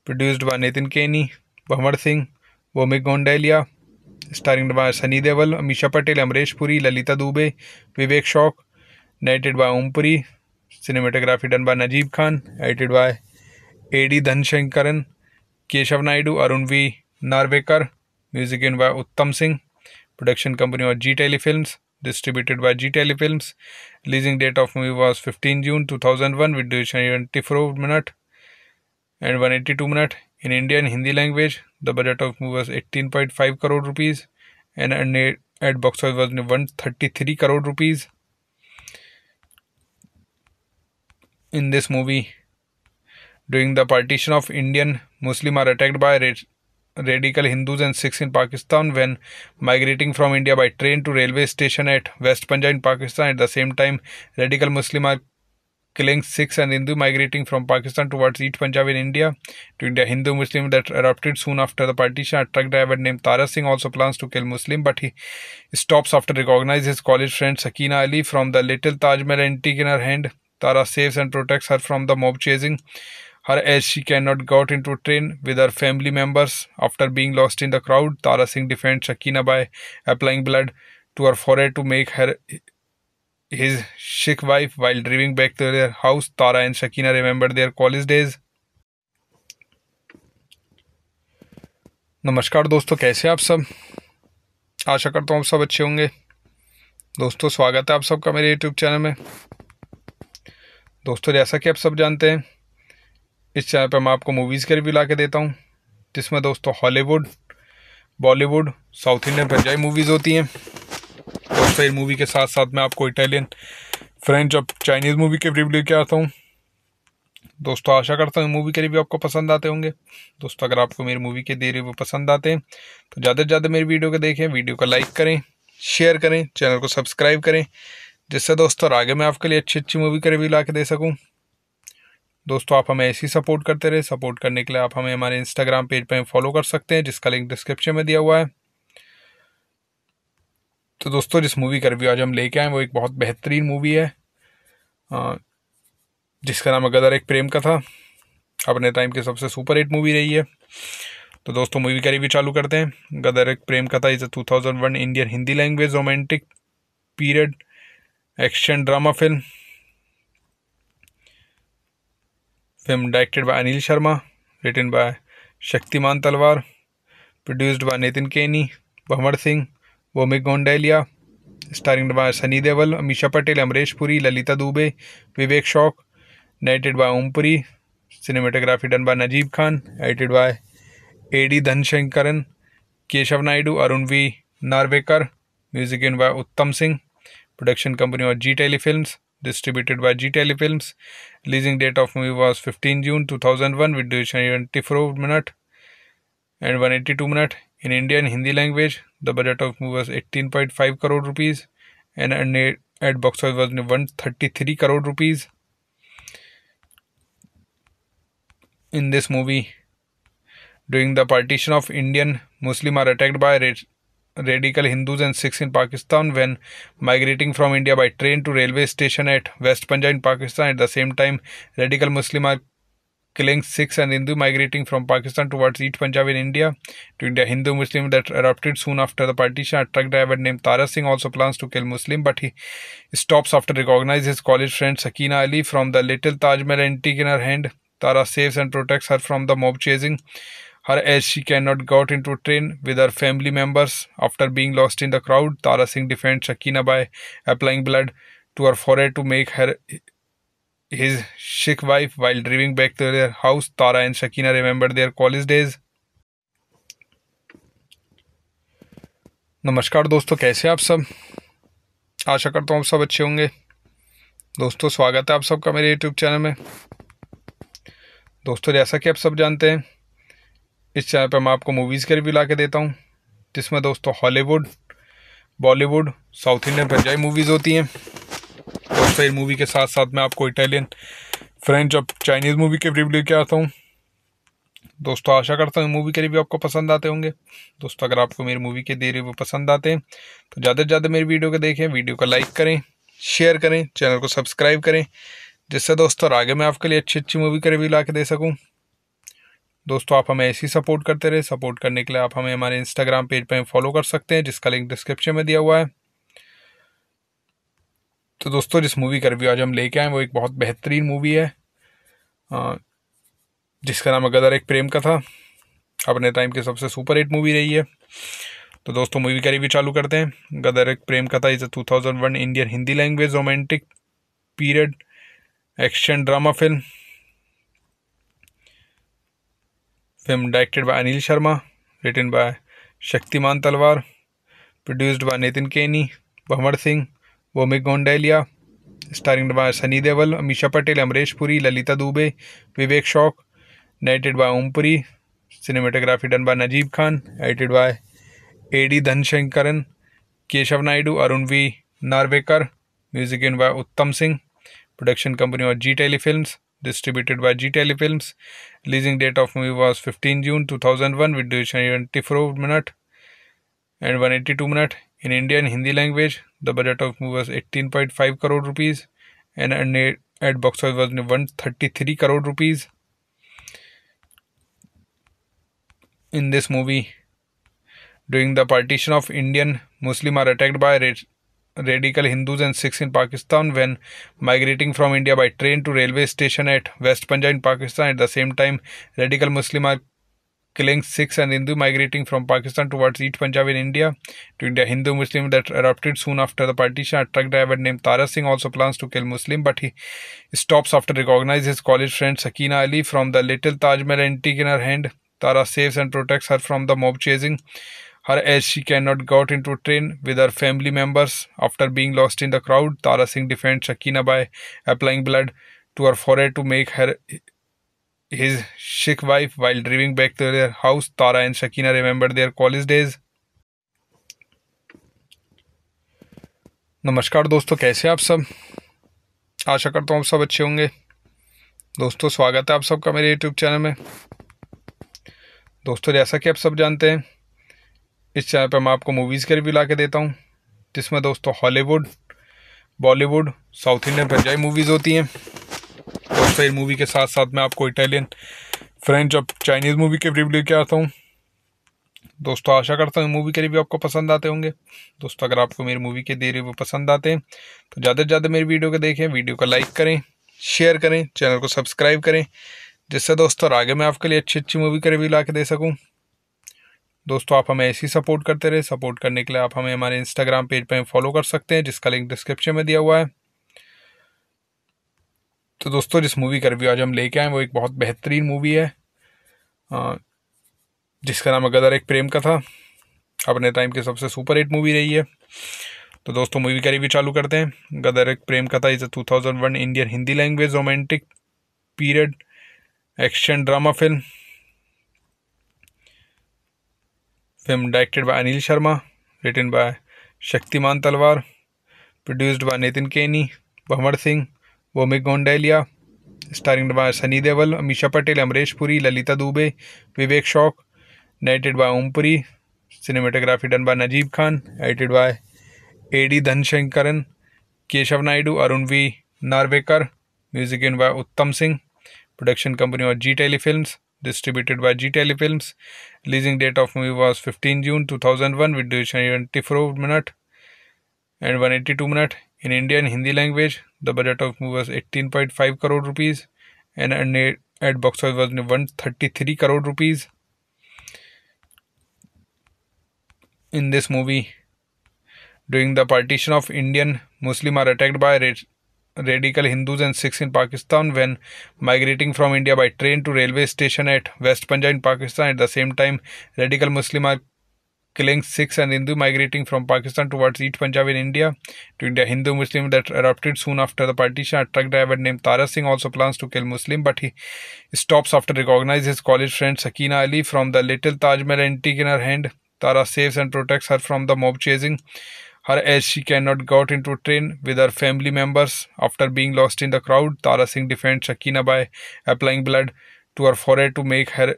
produced by Nitin Keni Bhanwar Singh वोमिक गोंडेलिया starring by Sunny Deol Ameesha Patel Amrish Puri Lalita Dubey Vivek Shauq narrated by Om Puri cinematography done by Najeeb Khan edited by AD धनशंकरन Keshav Naidu Arun V Narvekar music in by Uttam Singh production company और जी tele films distributed by G Films. Releasing date of movie was 15 June 2001 with duration 24 minute and 182 minute. In Indian Hindi language, the budget of movie was 18.5 crore rupees and at box office was 133 crore rupees. In this movie, during the partition of Indian, Muslims are attacked by radical Hindus and Sikhs in Pakistan when migrating from India by train to railway station at West Punjab in Pakistan. At the same time, radical Muslim are killing Sikhs and Hindu migrating from Pakistan towards East Punjab in India. To India, Hindu Muslim that erupted soon after the partition. A truck driver named Tara Singh also plans to kill Muslim, but he stops after recognizes his college friend Sakina Ali from the little Taj Mahal antique in her hand. Tara saves and protects her from the mob chasing. her as she cannot got into train with her family members. After being lost in the crowd, Tara Singh defends Shakina by applying blood to her forehead to make her his Sikh wife. While driving back to their house, Tara and Shakina remember their college days. नमस्कार दोस्तों कैसे आप सब आशा करता हूँ आप सब अच्छे होंगे दोस्तों स्वागत है आप सबका मेरे यूट्यूब चैनल में दोस्तों जैसा कि आप सब जानते हैं इस चैनल पर मैं आपको मूवीज़ के रिव्यू ला के देता हूँ जिसमें दोस्तों Hollywood Bollywood south Indian Punjabi movies होती हैं और फिर मूवी के साथ साथ मैं आपको इटालियन फ्रेंच और चाइनीज़ मूवी के रिव्यू लेके आता हूँ दोस्तों आशा करता हूँ मूवी के रिव्यू आपको पसंद आते होंगे दोस्तों अगर आपको मेरी मूवी के दे रिव्यू पसंद आते हैं तो ज़्यादा से ज़्यादा मेरी वीडियो को देखें वीडियो को लाइक करें शेयर करें चैनल को सब्सक्राइब करें जिससे दोस्तों आगे मैं आपके लिए अच्छी अच्छी मूवी का रिव्यू ला के दे सकूँ दोस्तों आप हमें ऐसी सपोर्ट करते रहे सपोर्ट करने के लिए आप हमें हमारे इंस्टाग्राम पेज पर फॉलो कर सकते हैं जिसका लिंक डिस्क्रिप्शन में दिया हुआ है तो दोस्तों जिस मूवी का रिव्यू आज हम लेके आए वो एक बहुत बेहतरीन मूवी है जिसका नाम गदर एक प्रेम का था अपने टाइम की सबसे सुपर हिट मूवी रही है तो दोस्तों मूवी का रिव्यू चालू करते हैं गदर Ek Prem Katha is a one Indian Hindi language romantic period action drama film film directed by Anil Sharma written by Shaktimaan Talwar produced by Nitin Keni Bhanwar Singh वोमिक गोंडेलिया starring by Sunny Deol Ameesha Patel Amrish Puri Lalita Dubey Vivek Shauq narrated by Om Puri cinematography done by Najeeb Khan edited by AD धनशंकरन Keshav Naidu Arun V Narvekar music in by Uttam Singh production company और जी tele films distributed by Telly Films. Releasing date of movie was 15 June 2001 with duration 24 minute and 182 minute. In Indian Hindi language, the budget of movie was 18.5 crore rupees and at box office was 133 crore rupees. In this movie, during the partition of Indian, Muslims are attacked by radical Hindus and Sikhs in Pakistan when migrating from India by train to railway station at West Punjab in Pakistan. At the same time, radical Muslim are killing Sikhs and Hindu migrating from Pakistan towards East Punjab in India. To India, Hindu Muslim that erupted soon after the partition. A truck driver named Tara Singh also plans to kill Muslim, but he stops after recognizes his college friend Sakina Ali from the little Taj Mahal antique in her hand. Tara saves and protects her from the mob chasing. her as she cannot got into train with her family members. After being lost in the crowd, Tara Singh defends Shakina by applying blood to her forehead to make her his Sikh wife. While driving back to their house, Tara and Shakina remember their college days. नमस्कार दोस्तों कैसे आप सब आशा करता हूँ आप सब अच्छे होंगे दोस्तों स्वागत है आप सबका मेरे यूट्यूब चैनल में दोस्तों जैसा कि आप सब जानते हैं इस चैनल पर मैं आपको मूवीज़ के रिव्यू ला के देता हूँ जिसमें दोस्तों Hollywood Bollywood south Indian Punjabi movies होती हैं और फिर मूवी के साथ साथ मैं आपको इटालियन फ्रेंच और चाइनीज़ मूवी के रिव्यू लेके आता हूँ दोस्तों आशा करता हूँ मूवी के रिव्यू आपको पसंद आते होंगे दोस्तों अगर आपको मेरी मूवी के दे रिव्यू पसंद आते हैं तो ज़्यादा से ज़्यादा मेरी वीडियो को देखें वीडियो को लाइक करें शेयर करें चैनल को सब्सक्राइब करें जिससे दोस्तों आगे मैं आपके लिए अच्छी अच्छी मूवी का रिव्यू ला के दे सकूँ दोस्तों आप हमें ऐसी सपोर्ट करते रहे सपोर्ट करने के लिए आप हमें हमारे इंस्टाग्राम पेज पर फॉलो कर सकते हैं जिसका लिंक डिस्क्रिप्शन में दिया हुआ है तो दोस्तों जिस मूवी का रिव्यू आज हम लेके आए वो एक बहुत बेहतरीन मूवी है जिसका नाम गदर एक प्रेम का था अपने टाइम की सबसे सुपर हिट मूवी रही है तो दोस्तों मूवी का रिव्यू चालू करते हैं गदर Ek Prem Katha is a one Indian Hindi language romantic period action drama film film directed by Anil Sharma written by Shaktimaan Talwar produced by Nitin Keni Bhanwar Singh वोमिक गोंडेलिया starring by Sunny Deol Ameesha Patel Amrish Puri Lalita Dubey Vivek Shauq narrated by Om Puri cinematography done by Najeeb Khan edited by AD धनशंकरन Keshav Naidu Arun V Narvekar music in by Uttam Singh production company और जी tele films distributed by Telly Films. Releasing date of movie was 15 June 2001 with duration 24 minute and 182 minute. In Indian Hindi language, the budget of movie was 18.5 crore rupees and at box office was 133 crore rupees. In this movie, during the partition of Indian, Muslims are attacked by radical Hindus and Sikhs in Pakistan when migrating from India by train to railway station at West Punjab in Pakistan. At the same time, radical Muslim are killing Sikhs and Hindu migrating from Pakistan towards East Punjab in India. To India, Hindu Muslim that erupted soon after the partition. A truck driver named Tara Singh also plans to kill Muslim, but he stops after recognizes his college friend Sakina Ali from the little Taj Mahal antique in her hand. Tara saves and protects her from the mob chasing. her as she cannot got into train with her family members. After being lost in the crowd, Tara Singh defends Shakina by applying blood to her forehead to make her his Sikh wife. While driving back to their house, Tara and Shakina remember their college days. नमस्कार दोस्तों कैसे आप सब आशा करता हूँ आप सब अच्छे होंगे दोस्तों स्वागत है आप सबका मेरे यूट्यूब चैनल में दोस्तों जैसा कि आप सब जानते हैं इस चैनल पर मैं आपको मूवीज़ के रिव्यू ला के देता हूँ जिसमें दोस्तों Hollywood Bollywood south Indian Punjabi movies होती हैं और फिर मूवी के साथ साथ मैं आपको इटालियन फ्रेंच और चाइनीज़ मूवी के रिव्यू लेके आता हूँ दोस्तों आशा करता हूँ मूवी के रिव्यू आपको पसंद आते होंगे दोस्तों अगर आपको मेरी मूवी के दे रिव्यू पसंद आते हैं तो ज़्यादा से ज़्यादा मेरी वीडियो को देखें वीडियो को लाइक करें शेयर करें चैनल को सब्सक्राइब करें जिससे दोस्तों आगे मैं आपके लिए अच्छी अच्छी मूवी का रिव्यू ला के दे सकूँ दोस्तों आप हमें ऐसी सपोर्ट करते रहे सपोर्ट करने के लिए आप हमें हमारे इंस्टाग्राम पेज पर फॉलो कर सकते हैं जिसका लिंक डिस्क्रिप्शन में दिया हुआ है तो दोस्तों जिस मूवी का रिव्यू आज हम लेके आए वो एक बहुत बेहतरीन मूवी है जिसका नाम गदर एक प्रेम का था अपने टाइम की सबसे सुपर हिट मूवी रही है तो दोस्तों मूवी का रिव्यू चालू करते हैं गदर Ek Prem Katha is a one Indian Hindi language romantic period action drama film film directed by Anil Sharma written by Shaktimaan Talwar produced by Nitin Keni Bhanwar Singh वोमिक गोंडेलिया starring by Sunny Deol Ameesha Patel Amresh Puri Lalita Dubey Vivek Shauq narrated by Om Puri cinematography done by Najeeb Khan edited by AD धनशंकरन Keshav Naidu Arun V Narvekar music in by Uttam Singh production company और जी tele film distributed by ji tele film Leasing date of movie was 15 June 2001 with duration 24 minute and 182 minute. In Indian Hindi language, the budget of movie was 18.5 crore rupees and at box office was 133 crore rupees. In this movie, during the partition of Indian, Muslims are attacked by radical Hindus and Sikhs in Pakistan when migrating from India by train to railway station at West Punjab in Pakistan. At the same time, radical Muslim are killing Sikhs and Hindu migrating from Pakistan towards East Punjab in India. To India, Hindu Muslim that erupted soon after the partition. A truck driver named Tara Singh also plans to kill Muslim, but he stops after recognizes his college friend Sakina Ali from the little Taj Mahal antique in her hand. Tara saves and protects her from the mob chasing. her as she cannot got into train with her family members. After being lost in the crowd, Tara Singh defends Shakina by applying blood to her forehead to make her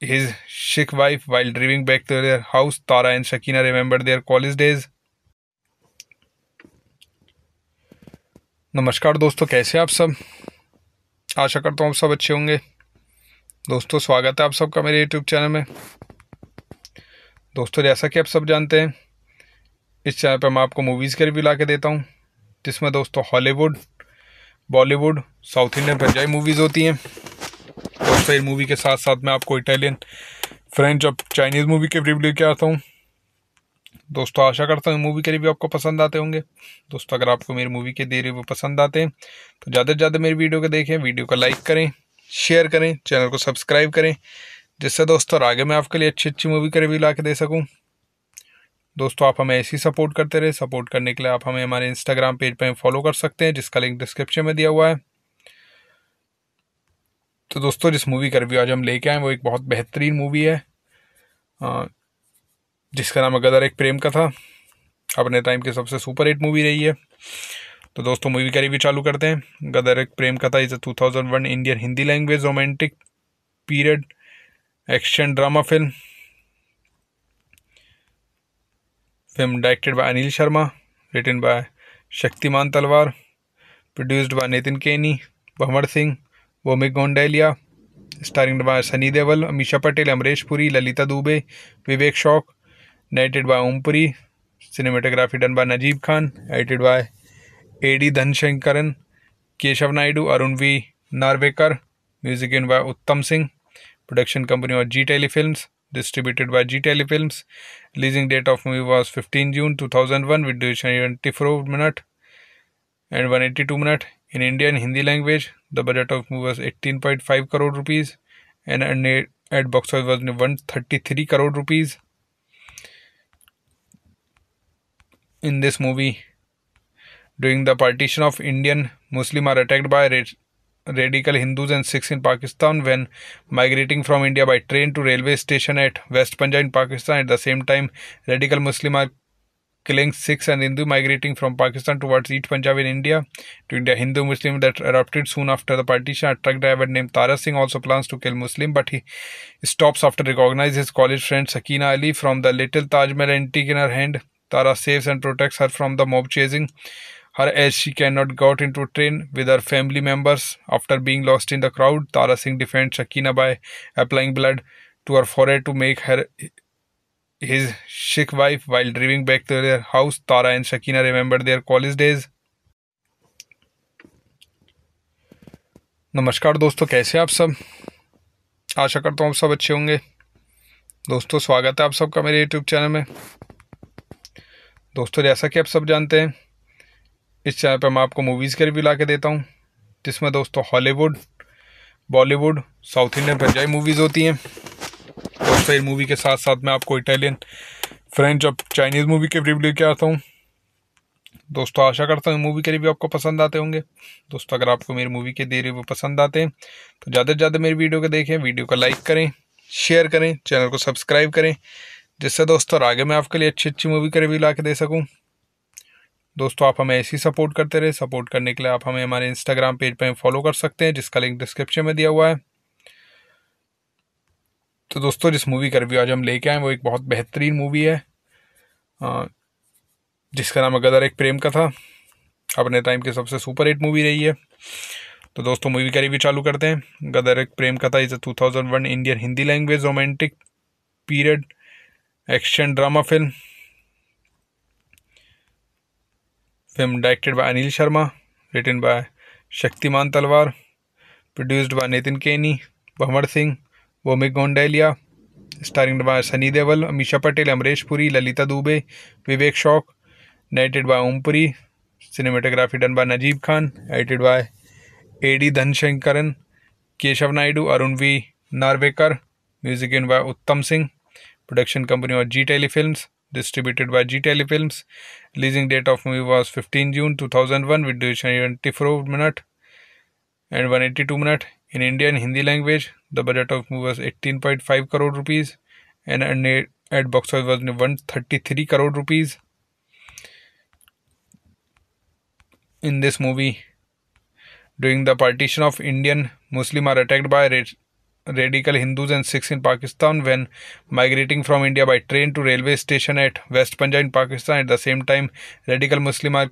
his Sikh wife. While driving back to their house, Tara and Shakina remember their college days. नमस्कार दोस्तों कैसे आप सब आशा करता हूँ आप सब अच्छे होंगे दोस्तों स्वागत है आप सबका मेरे यूट्यूब चैनल में दोस्तों जैसा कि आप सब जानते हैं इस चैनल पर मैं आपको मूवीज़ के रिव्यू ला के देता हूँ जिसमें दोस्तों Hollywood Bollywood south Indian Punjabi movies होती हैं और फिर मूवी के साथ साथ मैं आपको इटालियन फ्रेंच और चाइनीज़ मूवी के रिव्यू लेके आता हूँ दोस्तों आशा करता हूँ मूवी के रिव्यू आपको पसंद आते होंगे दोस्तों अगर आपको मेरी मूवी के दे रिव्यू पसंद आते हैं तो ज़्यादा से ज़्यादा मेरी वीडियो को देखें वीडियो को लाइक करें शेयर करें चैनल को सब्सक्राइब करें जिससे दोस्तों आगे मैं आपके लिए अच्छी अच्छी मूवी का रिव्यू ला के दे सकूँ दोस्तों आप हमें ऐसी सपोर्ट करते रहे सपोर्ट करने के लिए आप हमें हमारे इंस्टाग्राम पेज पर फॉलो कर सकते हैं जिसका लिंक डिस्क्रिप्शन में दिया हुआ है तो दोस्तों जिस मूवी का रिव्यू आज हम लेके आए वो एक बहुत बेहतरीन मूवी है जिसका नाम गदर एक प्रेम का था अपने टाइम की सबसे सुपर हिट मूवी रही है तो दोस्तों मूवी का रिव्यू चालू करते हैं गदर Ek Prem Katha is a one Indian Hindi language romantic period action drama film film directed by Anil Sharma written by Shaktimaan Talwar produced by Nitin Keni Bhanwar Singh वोमिक गोंडेलिया starring by Sunny Deol Ameesha Patel Amrish Puri Lalita Dubey Vivek Shauq narrated by Om Puri cinematography done by Najeeb Khan edited by AD धनशंकरन Keshav Naidu Arun V Narvekar music in by Uttam Singh production company और जी tele films distributed by Telly Films. Releasing date of movie was 15 June 2001 with duration 24 minute and 182 minute. In Indian Hindi language, the budget of movie was 18.5 crore rupees and at box office was 133 crore rupees. In this movie, during the partition of Indian, Muslims are attacked by radical Hindus and Sikhs in Pakistan when migrating from India by train to railway station at West Punjab in Pakistan. At the same time, radical Muslim are killing Sikhs and Hindu migrating from Pakistan towards East Punjab in India. To India, Hindu Muslim that erupted soon after the partition. A truck driver named Tara Singh also plans to kill Muslim, but he stops after recognizes his college friend Sakina Ali from the little Taj Mahal antique in her hand. Tara saves and protects her from the mob chasing. her as she cannot got into train with her family members. After being lost in the crowd, Tara Singh defends Shakina by applying blood to her forehead to make her his Sikh wife. While driving back to their house, Tara and Shakina remember their college days. नमस्कार दोस्तों कैसे आप सब आशा करता हूँ आप सब अच्छे होंगे दोस्तों स्वागत है आप सबका मेरे यूट्यूब चैनल में दोस्तों जैसा कि आप सब जानते हैं इस चैनल पर मैं आपको मूवीज़ के रिव्यू ला के देता हूँ जिसमें दोस्तों Hollywood Bollywood south Indian Punjabi movies होती हैं और फिर मूवी के साथ साथ मैं आपको इटालियन फ्रेंच और चाइनीज़ मूवी के रिव्यू लेके आता हूँ दोस्तों आशा करता हूँ मूवी के रिव्यू आपको पसंद आते होंगे दोस्तों अगर आपको मेरी मूवी के दे रिव्यू पसंद आते हैं तो ज़्यादा से ज़्यादा मेरी वीडियो को देखें वीडियो को लाइक करें शेयर करें चैनल को सब्सक्राइब करें जिससे दोस्तों आगे मैं आपके लिए अच्छी अच्छी मूवी का रिव्यू ला के दे सकूँ दोस्तों आप हमें ऐसी सपोर्ट करते रहे सपोर्ट करने के लिए आप हमें हमारे इंस्टाग्राम पेज पर फॉलो कर सकते हैं जिसका लिंक डिस्क्रिप्शन में दिया हुआ है तो दोस्तों जिस मूवी का रिव्यू आज हम लेके आए वो एक बहुत बेहतरीन मूवी है जिसका नाम गदर एक प्रेम का था अपने टाइम की सबसे सुपर हिट मूवी रही है तो दोस्तों मूवी का रिव्यू चालू करते हैं गदर Ek Prem Katha is a one Indian Hindi language romantic period action drama film film directed by Anil Sharma written by Shaktimaan Talwar produced by Nitin Keni Bhanwar Singh वोमिक गोंडेलिया starring by Sunny Deol Ameesha Patel Amrish Puri Lalita Dubey Vivek Shauq narrated by Om Puri cinematography done by Najeeb Khan edited by AD धनशंकरन Keshav Naidu Arun V Narvekar music in by Uttam Singh production company और जी tele films distributed by Telly Films. Releasing date of movie was 15 June 2001 with duration 24 minute and 182 minute. In Indian Hindi language, the budget of movie was 18.5 crore rupees and at box office was 133 crore rupees. In this movie, during the partition of Indian, Muslims are attacked by radical Hindus and Sikhs in Pakistan when migrating from India by train to railway station at West Punjab in Pakistan. At the same time, radical Muslim are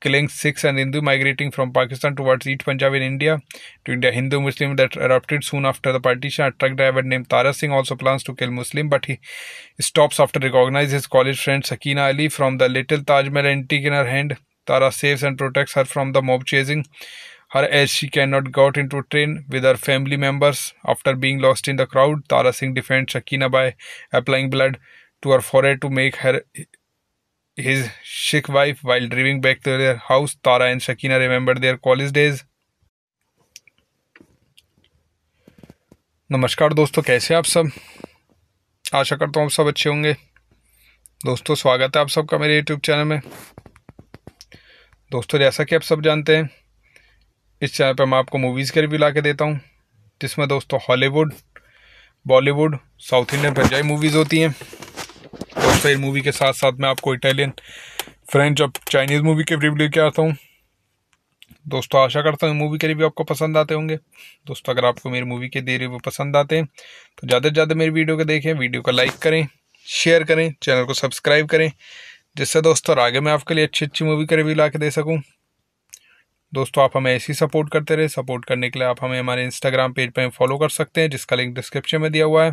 killing Sikhs and Hindu migrating from Pakistan towards East Punjab in India. To India, Hindu Muslim that erupted soon after the partition. A truck driver named Tara Singh also plans to kill Muslim, but he stops after recognizes his college friend Sakina Ali from the little Taj Mahal antique in her hand. Tara saves and protects her from the mob chasing. her as she cannot got into train with her family members. After being lost in the crowd, Tara Singh defends Shakina by applying blood to her forehead to make her his Sikh wife. While driving back to their house, Tara and Shakina remember their college days. नमस्कार दोस्तों कैसे आप सब आशा करता हूँ आप सब अच्छे होंगे दोस्तों स्वागत है आप सबका मेरे यूट्यूब चैनल में दोस्तों जैसा कि आप सब जानते हैं इस चैनल पर मैं आपको मूवीज़ के रिव्यू ला के देता हूँ जिसमें दोस्तों Hollywood Bollywood south Indian Punjabi movies होती हैं और फिर मूवी के साथ साथ मैं आपको इटालियन फ्रेंच और चाइनीज़ मूवी के रिव्यू लेके आता हूँ दोस्तों आशा करता हूँ मूवी के रिव्यू आपको पसंद आते होंगे दोस्तों अगर आपको मेरी मूवी के दे रिव्यू पसंद आते हैं तो ज़्यादा से ज़्यादा मेरी वीडियो को देखें वीडियो को लाइक करें शेयर करें चैनल को सब्सक्राइब करें जिससे दोस्तों आगे मैं आपके लिए अच्छी अच्छी मूवी का रिव्यू ला के दे सकूँ दोस्तों आप हमें ऐसी सपोर्ट करते रहे सपोर्ट करने के लिए आप हमें हमारे इंस्टाग्राम पेज पर फॉलो कर सकते हैं जिसका लिंक डिस्क्रिप्शन में दिया हुआ है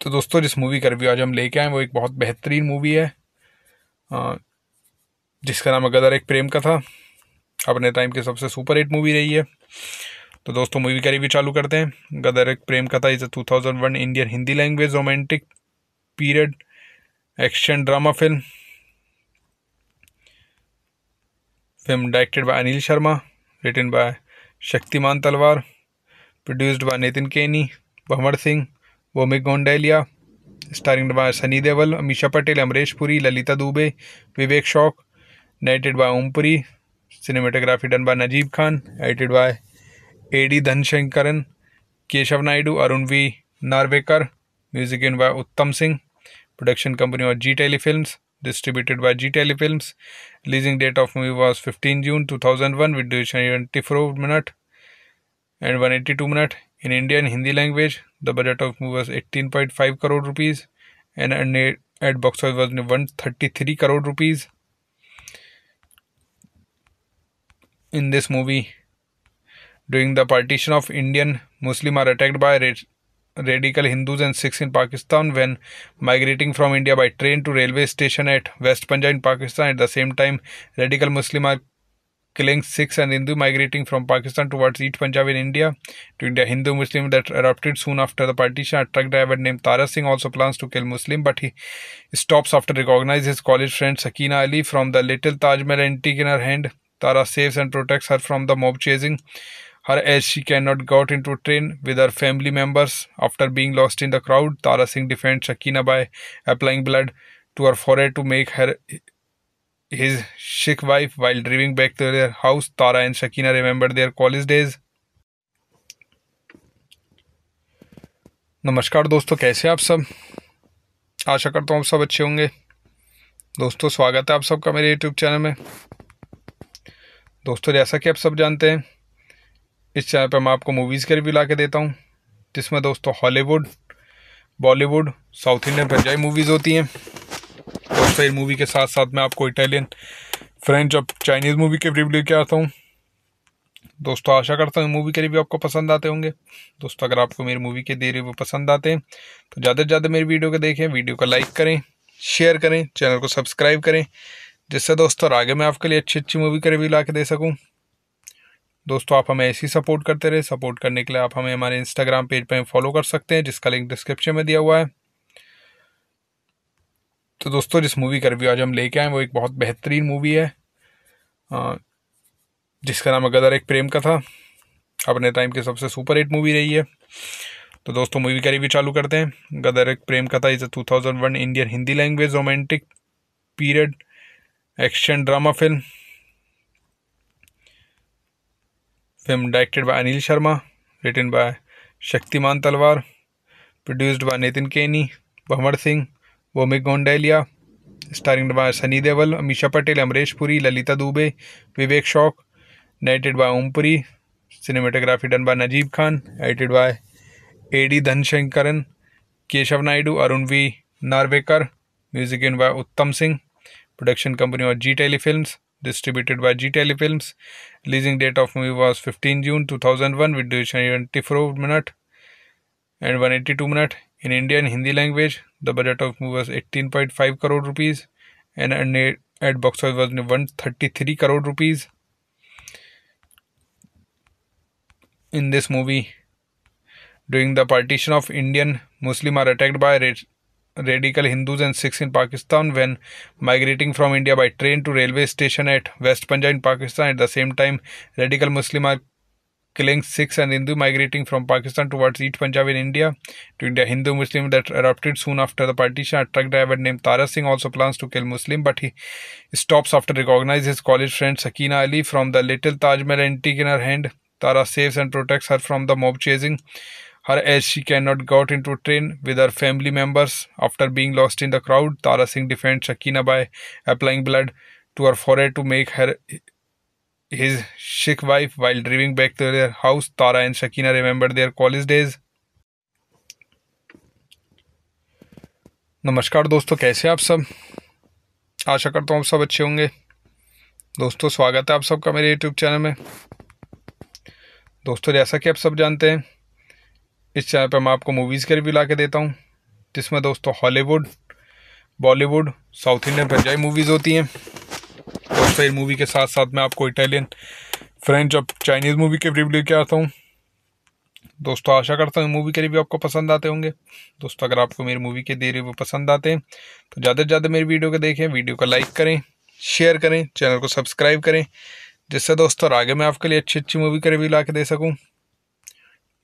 तो दोस्तों जिस मूवी का रिव्यू आज हम लेके आए वो एक बहुत बेहतरीन मूवी है जिसका नाम गदर एक प्रेम का था अपने टाइम की सबसे सुपर हिट मूवी रही है तो दोस्तों मूवी का रिव्यू चालू करते हैं गदर Ek Prem Katha is a one Indian Hindi language romantic period action drama film film directed by Anil Sharma written by Shaktimaan Talwar produced by Nitin Keni Bhanwar Singh वोमिक गोंडेलिया starring by Sunny Deol Ameesha Patel Amrish Puri Lalita Dubey Vivek Shauq narrated by Om Puri cinematography done by Najeeb Khan edited by AD धनशंकरन Keshav Naidu Arun V Narvekar music in by Uttam Singh production company और जी tele films distributed by G Films. Releasing date of movie was 15 June 2001 with duration 24 minute and 182 minute. In Indian Hindi language, the budget of movie was 18.5 crore rupees and at box office was 133 crore rupees. In this movie, during the partition of Indian, Muslims are attacked by radical Hindus and Sikhs in Pakistan when migrating from India by train to railway station at West Punjab in Pakistan. At the same time, radical Muslim are killing Sikhs and Hindu migrating from Pakistan towards East Punjab in India. To India, Hindu Muslim that erupted soon after the partition. A truck driver named Tara Singh also plans to kill Muslim, but he stops after recognizes his college friend Sakina Ali from the little Taj Mahal antique in her hand. Tara saves and protects her from the mob chasing. her as she cannot got into train with her family members. After being lost in the crowd, Tara Singh defends Shakina by applying blood to her forehead to make her his Sikh wife. While driving back to their house, Tara and Shakina remember their college days. नमस्कार दोस्तों कैसे आप सब आशा करता हूँ आप सब अच्छे होंगे दोस्तों स्वागत है आप सबका मेरे यूट्यूब चैनल में दोस्तों जैसा कि आप सब जानते हैं इस चैनल पर मैं आपको मूवीज़ के रिव्यू ला के देता हूँ जिसमें दोस्तों Hollywood Bollywood south Indian Punjabi movies होती हैं और फिर मूवी के साथ साथ मैं आपको इटालियन फ्रेंच और चाइनीज़ मूवी के रिव्यू लेके आता हूँ दोस्तों आशा करता हूँ मूवी के रिव्यू आपको पसंद आते होंगे दोस्तों अगर आपको मेरी मूवी के दे रिव्यू पसंद आते हैं तो ज़्यादा से ज़्यादा मेरी वीडियो को देखें वीडियो को लाइक करें शेयर करें चैनल को सब्सक्राइब करें जिससे दोस्तों आगे मैं आपके लिए अच्छी अच्छी मूवी का रिव्यू ला के दे सकूँ दोस्तों आप हमें ऐसी सपोर्ट करते रहे सपोर्ट करने के लिए आप हमें हमारे इंस्टाग्राम पेज पर फॉलो कर सकते हैं जिसका लिंक डिस्क्रिप्शन में दिया हुआ है तो दोस्तों जिस मूवी का रिव्यू आज हम लेके आए वो एक बहुत बेहतरीन मूवी है जिसका नाम गदर एक प्रेम का था अपने टाइम की सबसे सुपर हिट मूवी रही है तो दोस्तों मूवी का रिव्यू चालू करते हैं गदर Ek Prem Katha is a one Indian Hindi language romantic period action drama film film directed by Anil Sharma written by Shaktimaan Talwar produced by Nitin Keni Bhanwar Singh वोमिक गोंडेलिया starring by Sunny Deol Ameesha Patel Amrish Puri Lalita Dubey Vivek Shauq narrated by Om Puri cinematography done by Najeeb Khan edited by AD धनशंकरन Keshav Naidu Arun V Narvekar music in by Uttam Singh production company और जी tele film distributed by ji tele film Leasing date of movie was 15 June 2001 with duration 24 minute and 182 minute. In Indian Hindi language, the budget of movie was 18.5 crore rupees and at box office was 133 crore rupees. In this movie, during the partition of Indian, Muslims are attacked by radical Hindus and Sikhs in Pakistan when migrating from India by train to railway station at West Punjab in Pakistan. At the same time, radical Muslim are killing Sikhs and Hindu migrating from Pakistan towards East Punjab in India. To India, Hindu Muslim that erupted soon after the partition. A truck driver named Tara Singh also plans to kill Muslim, but he stops after recognizes his college friend Sakina Ali from the little Taj Mahal antique in her hand. Tara saves and protects her from the mob chasing. her as she cannot got into train with her family members. After being lost in the crowd, Tara Singh defends Shakina by applying blood to her forehead to make her his Sikh wife. While driving back to their house, Tara and Shakina remember their college days. नमस्कार दोस्तों कैसे आप सब आशा करता हूँ आप सब अच्छे होंगे दोस्तों स्वागत है आप सबका मेरे यूट्यूब चैनल में दोस्तों जैसा कि आप सब जानते हैं इस चैनल पर मैं आपको मूवीज़ के रिव्यू ला के देता हूँ जिसमें दोस्तों Hollywood Bollywood south Indian Punjabi movies होती हैं और फिर मूवी के साथ साथ मैं आपको इटालियन फ्रेंच और चाइनीज़ मूवी के रिव्यू लेके आता हूँ दोस्तों आशा करता हूँ मूवी के रिव्यू आपको पसंद आते होंगे दोस्तों अगर आपको मेरी मूवी के दे रिव्यू पसंद आते हैं तो ज़्यादा से ज़्यादा मेरी वीडियो को देखें वीडियो को लाइक करें शेयर करें चैनल को सब्सक्राइब करें जिससे दोस्तों आगे मैं आपके लिए अच्छी अच्छी मूवी का रिव्यू ला के दे सकूँ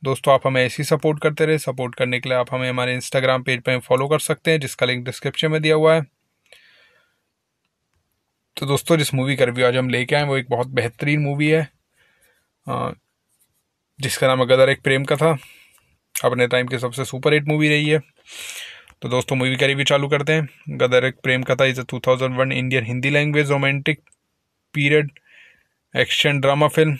दोस्तों आप हमें ऐसी सपोर्ट करते रहे सपोर्ट करने के लिए आप हमें हमारे इंस्टाग्राम पेज पर फॉलो कर सकते हैं जिसका लिंक डिस्क्रिप्शन में दिया हुआ है तो दोस्तों जिस मूवी का रिव्यू आज हम लेके आए वो एक बहुत बेहतरीन मूवी है जिसका नाम गदर एक प्रेम का था अपने टाइम की सबसे सुपर हिट मूवी रही है तो दोस्तों मूवी का रिव्यू चालू करते हैं गदर Ek Prem Katha is a one Indian Hindi language romantic period action drama film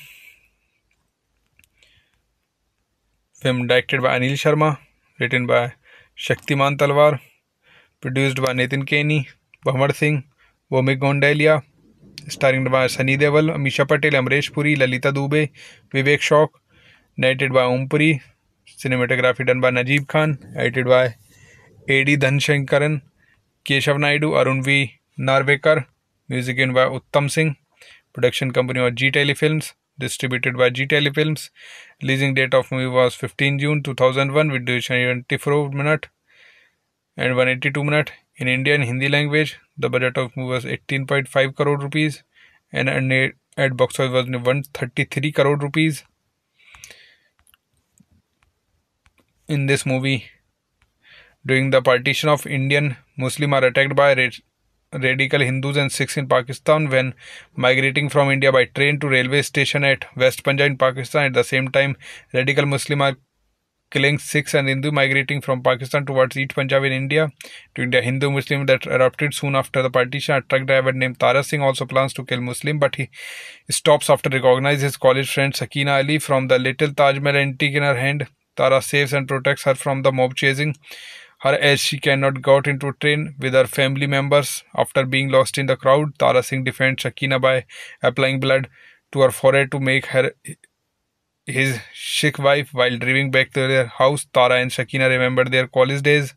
film directed by Anil Sharma written by Shaktimaan Talwar produced by Nitin Keni Bhanwar Singh वोमिक गोंडेलिया starring by Sunny Deol Ameesha Patel Amrish Puri Lalita Dubey Vivek Shauq narrated by Om Puri cinematography done by Najeeb Khan edited by AD धनशंकरन Keshav Naidu Arun V Narvekar music in by Uttam Singh production company और जी tele films distributed by G Telefilms. Releasing date of movie was 15 June 2001 with duration 24 minute and 182 minute. In Indian Hindi language, the budget of movie was 18.5 crore rupees and at box office was 133 crore rupees. In this movie, during the partition of Indian, Muslims are attacked by radical Hindus and Sikhs in Pakistan when migrating from India by train to railway station at West Punjab in Pakistan. At the same time, radical Muslim are killing Sikhs and Hindu migrating from Pakistan towards East Punjab in India. To India, Hindu Muslim that erupted soon after the partition. A truck driver named Tara Singh also plans to kill Muslim, but he stops after recognizes his college friend Sakina Ali from the little Taj Mahal antique in her hand. Tara saves and protects her from the mob chasing. her as she cannot got into train with her family members. After being lost in the crowd, Tara Singh defends Shakina by applying blood to her forehead to make her his Sikh wife. While driving back to their house, Tara and Shakina remember their college days.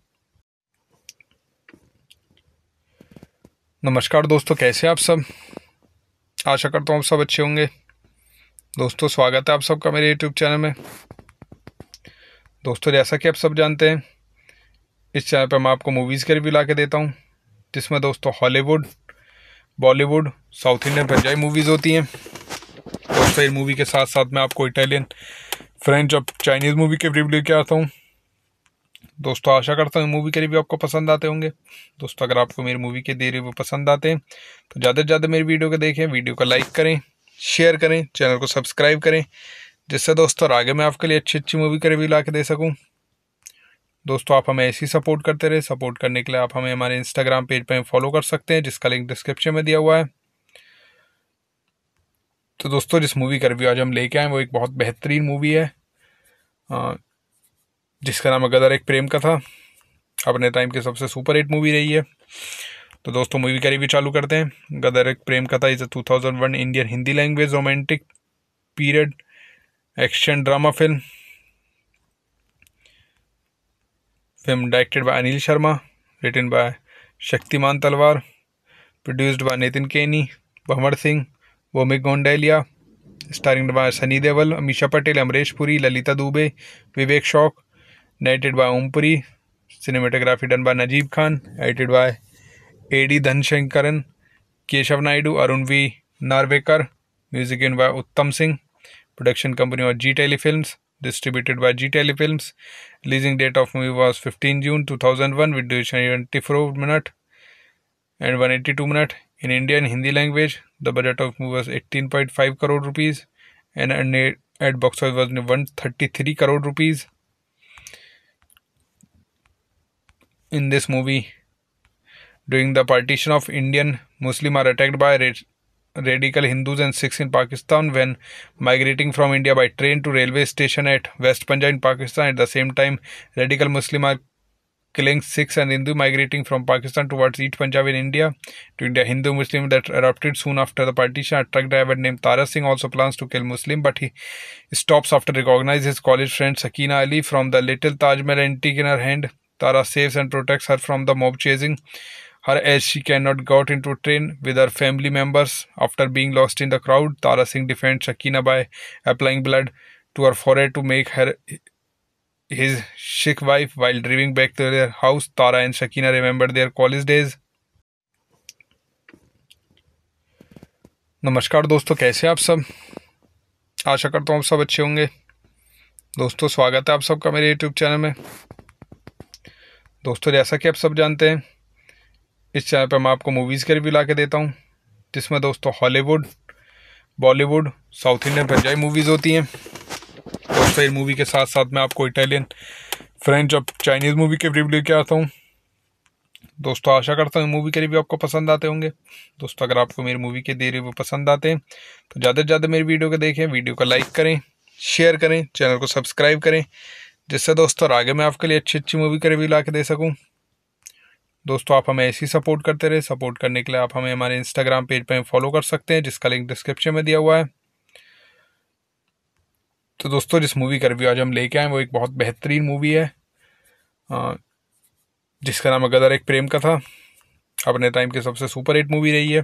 नमस्कार दोस्तों कैसे आप सब आशा करता हूँ आप सब अच्छे होंगे दोस्तों स्वागत है आप सबका मेरे यूट्यूब चैनल में दोस्तों जैसा कि आप सब जानते हैं इस चैनल पर मैं आपको मूवीज़ के रिव्यू ला के देता हूँ जिसमें दोस्तों Hollywood Bollywood south Indian Punjabi movies होती हैं और फिर मूवी के साथ साथ मैं आपको इटालियन फ्रेंच और चाइनीज़ मूवी के रिव्यू लेके आता हूँ दोस्तों आशा करता हूँ मूवी के रिव्यू आपको पसंद आते होंगे दोस्तों अगर आपको मेरी मूवी के दे रिव्यू पसंद आते हैं तो ज़्यादा से ज़्यादा मेरी वीडियो को देखें वीडियो को लाइक करें शेयर करें चैनल को सब्सक्राइब करें जिससे दोस्तों आगे मैं आपके लिए अच्छी अच्छी मूवी का रिव्यू ला के दे सकूँ दोस्तों आप हमें ऐसी सपोर्ट करते रहे सपोर्ट करने के लिए आप हमें हमारे इंस्टाग्राम पेज पर फॉलो कर सकते हैं जिसका लिंक डिस्क्रिप्शन में दिया हुआ है तो दोस्तों जिस मूवी का रिव्यू आज हम लेके आए वो एक बहुत बेहतरीन मूवी है जिसका नाम गदर एक प्रेम का था अपने टाइम की सबसे सुपर हिट मूवी रही है तो दोस्तों मूवी का रिव्यू चालू करते हैं गदर Ek Prem Katha is a one Indian Hindi language romantic period action drama film film directed by Anil Sharma written by Shaktimaan Talwar produced by Nitin Keni Bhanwar Singh वोमिक गोंडेलिया starring by Sunny Deol Ameesha Patel Amrish Puri Lalita Dubey Vivek Shauq narrated by Om Puri cinematography done by Najeeb Khan edited by AD धनशंकरन Keshav Naidu Arun V Narvekar music in by Uttam Singh production company और जी tele films distributed by Telly Films. Releasing date of movie was 15 June 2001 with duration 24 minute and 182 minute. In Indian Hindi language, the budget of movie was 18.5 crore rupees and at box office was 133 crore rupees. In this movie, during the partition of Indian, Muslims are attacked by radical Hindus and Sikhs in Pakistan when migrating from India by train to railway station at West Punjab in Pakistan. At the same time, radical Muslim are killing Sikhs and Hindu migrating from Pakistan towards East Punjab in India. To India, Hindu Muslim that erupted soon after the partition. A truck driver named Tara Singh also plans to kill Muslim, but he stops after recognizes his college friend Sakina Ali from the little Taj Mahal antique in her hand. Tara saves and protects her from the mob chasing. her as she cannot got into train with her family members. After being lost in the crowd, Tara Singh defends Shakina by applying blood to her forehead to make her his Sikh wife. While driving back to their house, Tara and Shakina remember their college days. नमस्कार दोस्तों कैसे आप सब आशा करता हूँ आप सब अच्छे होंगे दोस्तों स्वागत है आप सबका मेरे यूट्यूब चैनल में दोस्तों जैसा कि आप सब जानते हैं इस चैनल पर मैं आपको मूवीज़ के रिव्यू ला के देता हूँ जिसमें दोस्तों Hollywood Bollywood south Indian Punjabi movies होती हैं और फिर मूवी के साथ साथ मैं आपको इटालियन फ्रेंच और चाइनीज़ मूवी के रिव्यू लेके आता हूँ दोस्तों आशा करता हूँ मूवी के रिव्यू आपको पसंद आते होंगे दोस्तों अगर आपको मेरी मूवी के दे रिव्यू पसंद आते हैं तो ज़्यादा से ज़्यादा मेरी वीडियो को देखें वीडियो को लाइक करें शेयर करें चैनल को सब्सक्राइब करें जिससे दोस्तों आगे मैं आपके लिए अच्छी अच्छी मूवी का रिव्यू ला के दे सकूँ दोस्तों आप हमें ऐसी सपोर्ट करते रहे सपोर्ट करने के लिए आप हमें हमारे इंस्टाग्राम पेज पर फॉलो कर सकते हैं जिसका लिंक डिस्क्रिप्शन में दिया हुआ है तो दोस्तों जिस मूवी का रिव्यू आज हम लेके आए वो एक बहुत बेहतरीन मूवी है जिसका नाम गदर एक प्रेम का था अपने टाइम की सबसे सुपर हिट मूवी रही है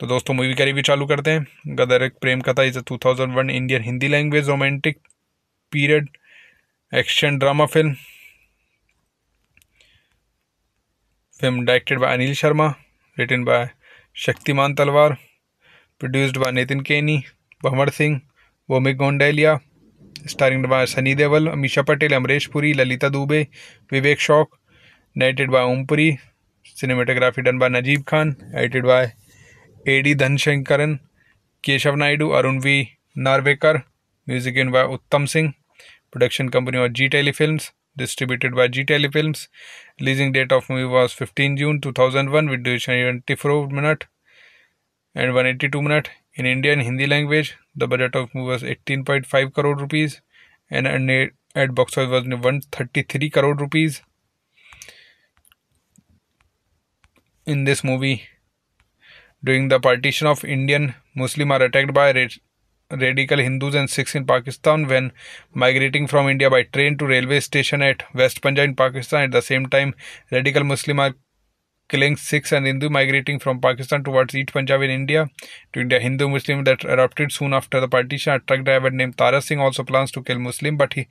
तो दोस्तों मूवी का रिव्यू चालू करते हैं गदर Ek Prem Katha is a one Indian Hindi language romantic period action drama film film directed by Anil Sharma written by Shaktimaan Talwar produced by Nitin Keni Bhanwar Singh वोमिक गोंडेलिया starring by Sunny Deol Ameesha Patel Amrish Puri Lalita Dubey Vivek Shauq narrated by Om Puri cinematography done by Najeeb Khan edited by AD धनशंकरन Keshav Naidu Arun V Narvekar music in by Uttam Singh production company और जी tele films distributed by GTL Films. Releasing date of movie was 15 June 2001 with duration 24 minute and 182 minute. In Indian Hindi language, the budget of movie was 18.5 crore rupees and at box office was 133 crore rupees. In this movie, during the partition of Indian, Muslims are attacked by radical Hindus and Sikhs in Pakistan when migrating from India by train to railway station at West Punjab in Pakistan. At the same time, radical Muslim are killing Sikhs and Hindu migrating from Pakistan towards East Punjab in India. To India, Hindu Muslim that erupted soon after the partition. A truck driver named Tara Singh also plans to kill Muslim, but he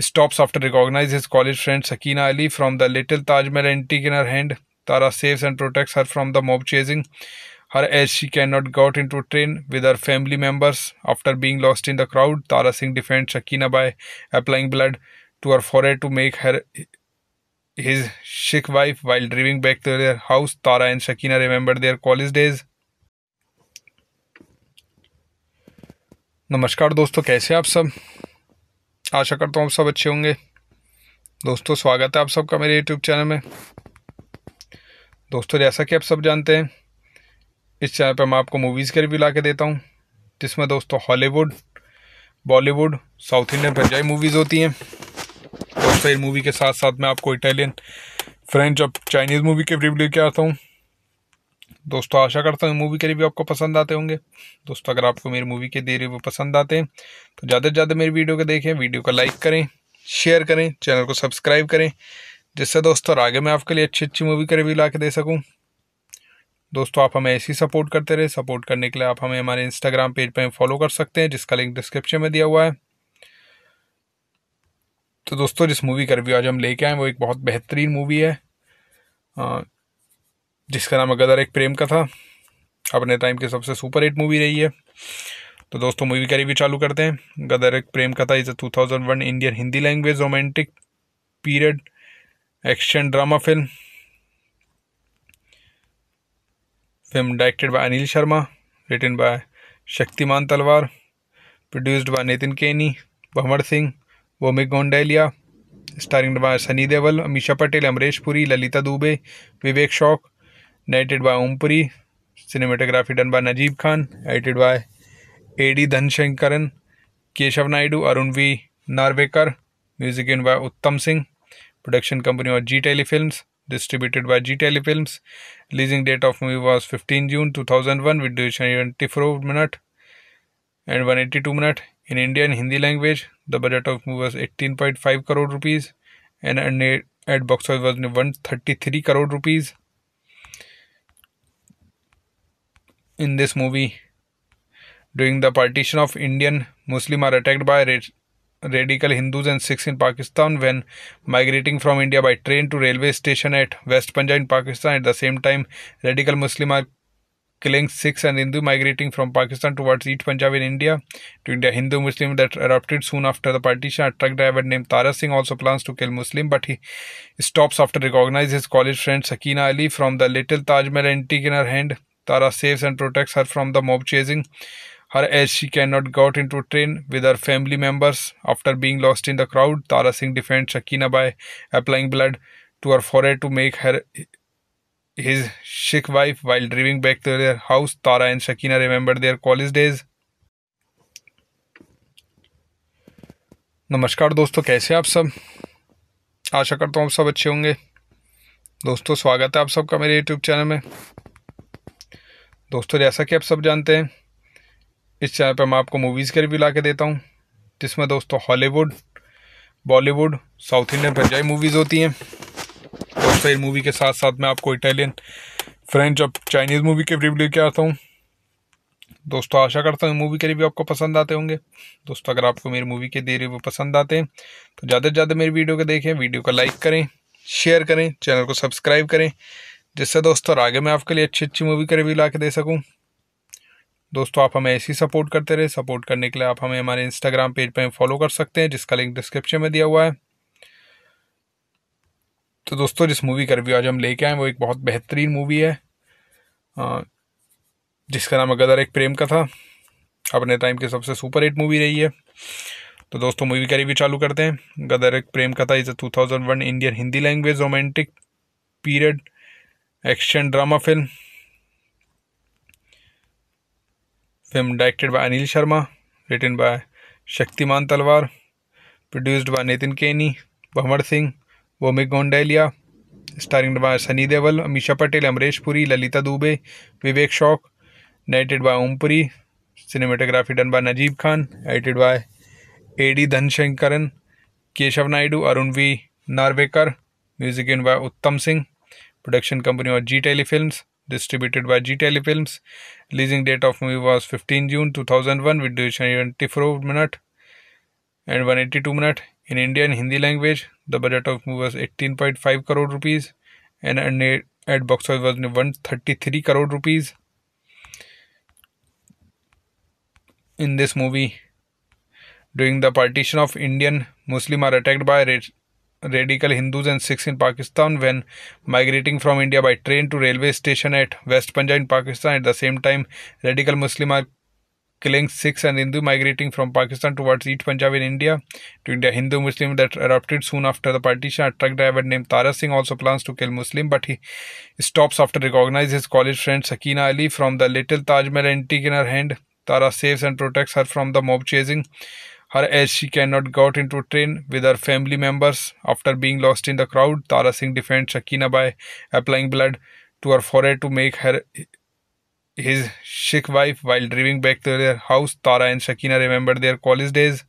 stops after recognizes his college friend Sakina Ali from the little Taj Mahal antique in her hand. Tara saves and protects her from the mob chasing. her as she cannot got into train with her family members. After being lost in the crowd, Tara Singh defends Shakina by applying blood to her forehead to make her his Sikh wife. While driving back to their house, Tara and Shakina remember their college days. नमस्कार दोस्तों कैसे आप सब आशा करता हूँ आप सब अच्छे होंगे दोस्तों स्वागत है आप सबका मेरे यूट्यूब चैनल में दोस्तों जैसा कि आप सब जानते हैं इस चैनल पर मैं आपको मूवीज़ के रिव्यू ला के देता हूँ जिसमें दोस्तों Hollywood Bollywood south Indian Punjabi movies होती हैं और फिर मूवी के साथ साथ मैं आपको इटालियन फ्रेंच और चाइनीज़ मूवी के रिव्यू लेके आता हूँ दोस्तों आशा करता हूँ मूवी के रिव्यू आपको पसंद आते होंगे दोस्तों अगर आपको मेरी मूवी के दे रिव्यू पसंद आते हैं तो ज़्यादा से ज़्यादा मेरी वीडियो को देखें वीडियो को लाइक करें शेयर करें चैनल को सब्सक्राइब करें जिससे दोस्तों आगे मैं आपके लिए अच्छी अच्छी मूवी का रिव्यू ला के दे सकूँ दोस्तों आप हमें ऐसी सपोर्ट करते रहे सपोर्ट करने के लिए आप हमें हमारे इंस्टाग्राम पेज पर फॉलो कर सकते हैं जिसका लिंक डिस्क्रिप्शन में दिया हुआ है तो दोस्तों जिस मूवी का रिव्यू आज हम लेके आए वो एक बहुत बेहतरीन मूवी है जिसका नाम गदर एक प्रेम का था अपने टाइम की सबसे सुपर हिट मूवी रही है तो दोस्तों मूवी का रिव्यू चालू करते हैं गदर Ek Prem Katha is a one Indian Hindi language romantic period action drama film film directed by Anil Sharma written by Shaktimaan Talwar produced by Nitin Keni Bhanwar Singh वोमिक गोंडेलिया starring by Sunny Deol Ameesha Patel Amresh Puri Lalita Dubey Vivek Shauq narrated by Om Puri cinematography done by Najeeb Khan edited by AD धनशंकरन Keshav Naidu Arun V Narvekar music in by Uttam Singh production company और जी tele film distributed by ji tele film Leasing date of movie was 15 June 2001 with duration 24 minute and 182 minute. In Indian Hindi language, the budget of movie was 18.5 crore rupees and at box office was 133 crore rupees. In this movie, during the partition of Indian, Muslims are attacked by radical Hindus and Sikhs in Pakistan when migrating from India by train to railway station at West Punjab in Pakistan. At the same time, radical Muslim are killing Sikhs and Hindu migrating from Pakistan towards East Punjab in India. To India, Hindu Muslim that erupted soon after the partition. A truck driver named Tara Singh also plans to kill Muslim, but he stops after recognizes his college friend Sakina Ali from the little Taj Mahal antique in her hand. Tara saves and protects her from the mob chasing. her as she cannot got into train with her family members. After being lost in the crowd, Tara Singh defends Shakina by applying blood to her forehead to make her his Sikh wife. While driving back to their house, Tara and Shakina remember their college days. नमस्कार दोस्तों कैसे आप सब आशा करता हूँ आप सब अच्छे होंगे दोस्तों स्वागत है आप सबका मेरे यूट्यूब चैनल में दोस्तों जैसा कि आप सब जानते हैं इस चैनल पर मैं आपको मूवीज़ के रिव्यू ला के देता हूँ जिसमें दोस्तों Hollywood Bollywood south Indian Punjabi movies होती हैं और फिर मूवी के साथ साथ मैं आपको इटालियन फ्रेंच और चाइनीज़ मूवी के रिव्यू लेके आता हूँ दोस्तों आशा करता हूँ मूवी के रिव्यू आपको पसंद आते होंगे दोस्तों अगर आपको मेरी मूवी के दे रिव्यू पसंद आते हैं तो ज़्यादा से ज़्यादा मेरी वीडियो को देखें वीडियो को लाइक करें शेयर करें चैनल को सब्सक्राइब करें जिससे दोस्तों आगे मैं आपके लिए अच्छी अच्छी मूवी का रिव्यू ला के दे सकूँ दोस्तों आप हमें ऐसी सपोर्ट करते रहे सपोर्ट करने के लिए आप हमें हमारे इंस्टाग्राम पेज पर फॉलो कर सकते हैं जिसका लिंक डिस्क्रिप्शन में दिया हुआ है तो दोस्तों जिस मूवी का रिव्यू आज हम लेके आए वो एक बहुत बेहतरीन मूवी है जिसका नाम गदर एक प्रेम का था अपने टाइम की सबसे सुपर हिट मूवी रही है तो दोस्तों मूवी का रिव्यू चालू करते हैं गदर Ek Prem Katha is a one Indian Hindi language romantic period action drama film film directed by Anil Sharma written by Shaktimaan Talwar produced by Nitin Keni Bhanwar Singh वोमिक गोंडेलिया starring by Sunny Deol Ameesha Patel Amrish Puri Lalita Dubey Vivek Shauq narrated by Om Puri cinematography done by Najeeb Khan edited by AD धनशंकरन Keshav Naidu Arun V Narvekar music in by Uttam Singh production company और जी tele film distributed by ji tele film Leasing date of movie was 15 June 2001 with duration 24 minute and 182 minute. In Indian Hindi language, the budget of movie was 18.5 crore rupees and at box office was 133 crore rupees. In this movie, during the partition of Indian, Muslims are attacked by radical Hindus and Sikhs in Pakistan when migrating from India by train to railway station at West Punjab in Pakistan. At the same time, radical Muslim are killing Sikhs and Hindu migrating from Pakistan towards East Punjab in India. To India, Hindu Muslim that erupted soon after the partition. A truck driver named Tara Singh also plans to kill Muslim, but he stops after recognizes his college friend Sakina Ali from the little Taj Mahal antique in her hand. Tara saves and protects her from the mob chasing. her as she cannot got into train with her family members. After being lost in the crowd, Tara Singh defends Shakina by applying blood to her forehead to make her his Sikh wife. While driving back to their house, Tara and Shakina remember their college days.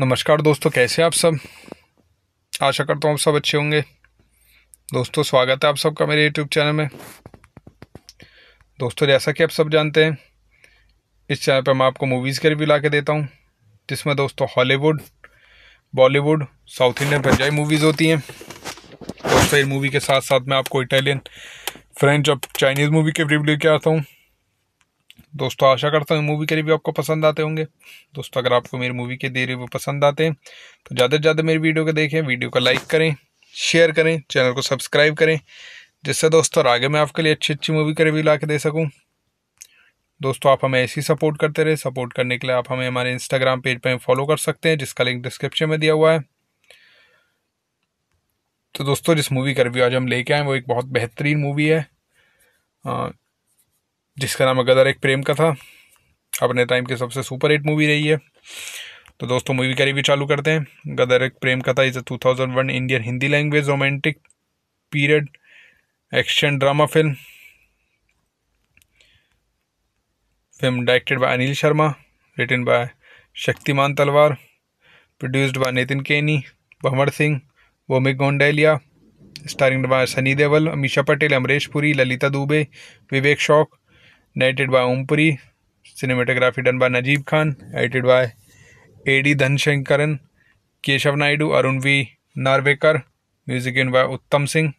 नमस्कार दोस्तों कैसे आप सब आशा करता हूँ आप सब अच्छे होंगे दोस्तों स्वागत है आप सबका मेरे यूट्यूब चैनल में दोस्तों जैसा कि आप सब जानते हैं इस चैनल पर मैं आपको मूवीज़ के रिव्यू ला के देता हूँ जिसमें दोस्तों Hollywood Bollywood south Indian Punjabi movies होती हैं और फिर मूवी के साथ साथ मैं आपको इटालियन फ्रेंच और चाइनीज़ मूवी के रिव्यू लेके आता हूँ दोस्तों आशा करता हूँ मूवी के रिव्यू आपको पसंद आते होंगे दोस्तों अगर आपको मेरी मूवी के दे रिव्यू पसंद आते हैं तो ज़्यादा से ज़्यादा मेरी वीडियो को देखें वीडियो को लाइक करें शेयर करें चैनल को सब्सक्राइब करें जिससे दोस्तों आगे मैं आपके लिए अच्छी अच्छी मूवी का रिव्यू ला के दे सकूँ दोस्तों आप हमें ऐसी सपोर्ट करते रहे सपोर्ट करने के लिए आप हमें हमारे इंस्टाग्राम पेज पर फॉलो कर सकते हैं जिसका लिंक डिस्क्रिप्शन में दिया हुआ है तो दोस्तों जिस मूवी का रिव्यू आज हम लेके आए वो एक बहुत बेहतरीन मूवी है जिसका नाम गदर एक प्रेम का था अपने टाइम की सबसे सुपर हिट मूवी रही है तो दोस्तों मूवी का रिव्यू चालू करते हैं गदर Ek Prem Katha is a one Indian Hindi language romantic period action drama film film directed by Anil Sharma written by Shaktimaan Talwar produced by Nitin Keni Bhanwar Singh वोमिक गोंडेलिया starring by Sunny Deol Ameesha Patel Amrish Puri Lalita Dubey Vivek Shauq narrated by Om Puri cinematography done by Najeeb Khan edited by AD धनशंकरन Keshav Naidu Arun V Narvekar music in by Uttam Singh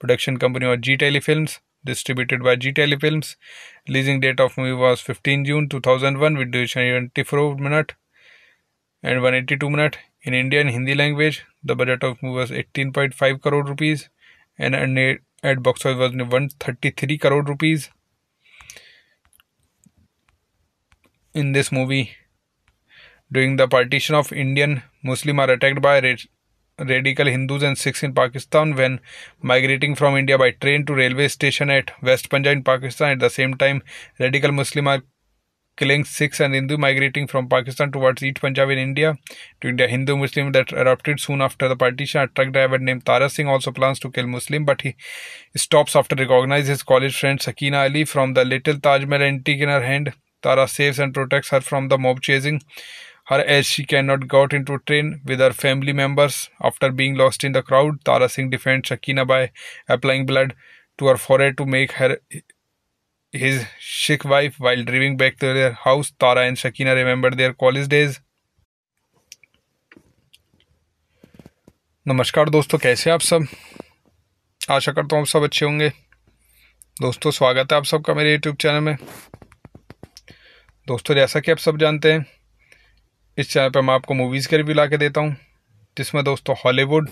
production company और जी tele films distributed by Telly Films. Releasing date of movie was 15 June 2001 with duration 24 minute and 182 minute in Indian Hindi language. The budget of movie was 18.5 crore rupees and at box office was 133 crore rupees. In this movie, during the partition of Indian, Muslims are attacked by radical Hindus and Sikhs in Pakistan when migrating from India by train to railway station at West Punjab in Pakistan. At the same time, radical Muslim are killing Sikhs and Hindu migrating from Pakistan towards East Punjab in India. To India, Hindu Muslim that erupted soon after the partition. A truck driver named Tara Singh also plans to kill Muslim, but he stops after recognizes his college friend Sakina Ali from the little Taj Mahal antique in her hand. Tara saves and protects her from the mob chasing. her as she cannot got into train with her family members. After being lost in the crowd, Tara Singh defends Shakina by applying blood to her forehead to make her his Sikh wife. While driving back to their house, Tara and Shakina remember their college days. नमस्कार दोस्तों कैसे आप सब आशा करता हूँ आप सब अच्छे होंगे दोस्तों स्वागत है आप सबका मेरे यूट्यूब चैनल में दोस्तों जैसा कि आप सब जानते हैं इस चैनल पर मैं आपको मूवीज़ के रिव्यू ला के देता हूँ जिसमें दोस्तों Hollywood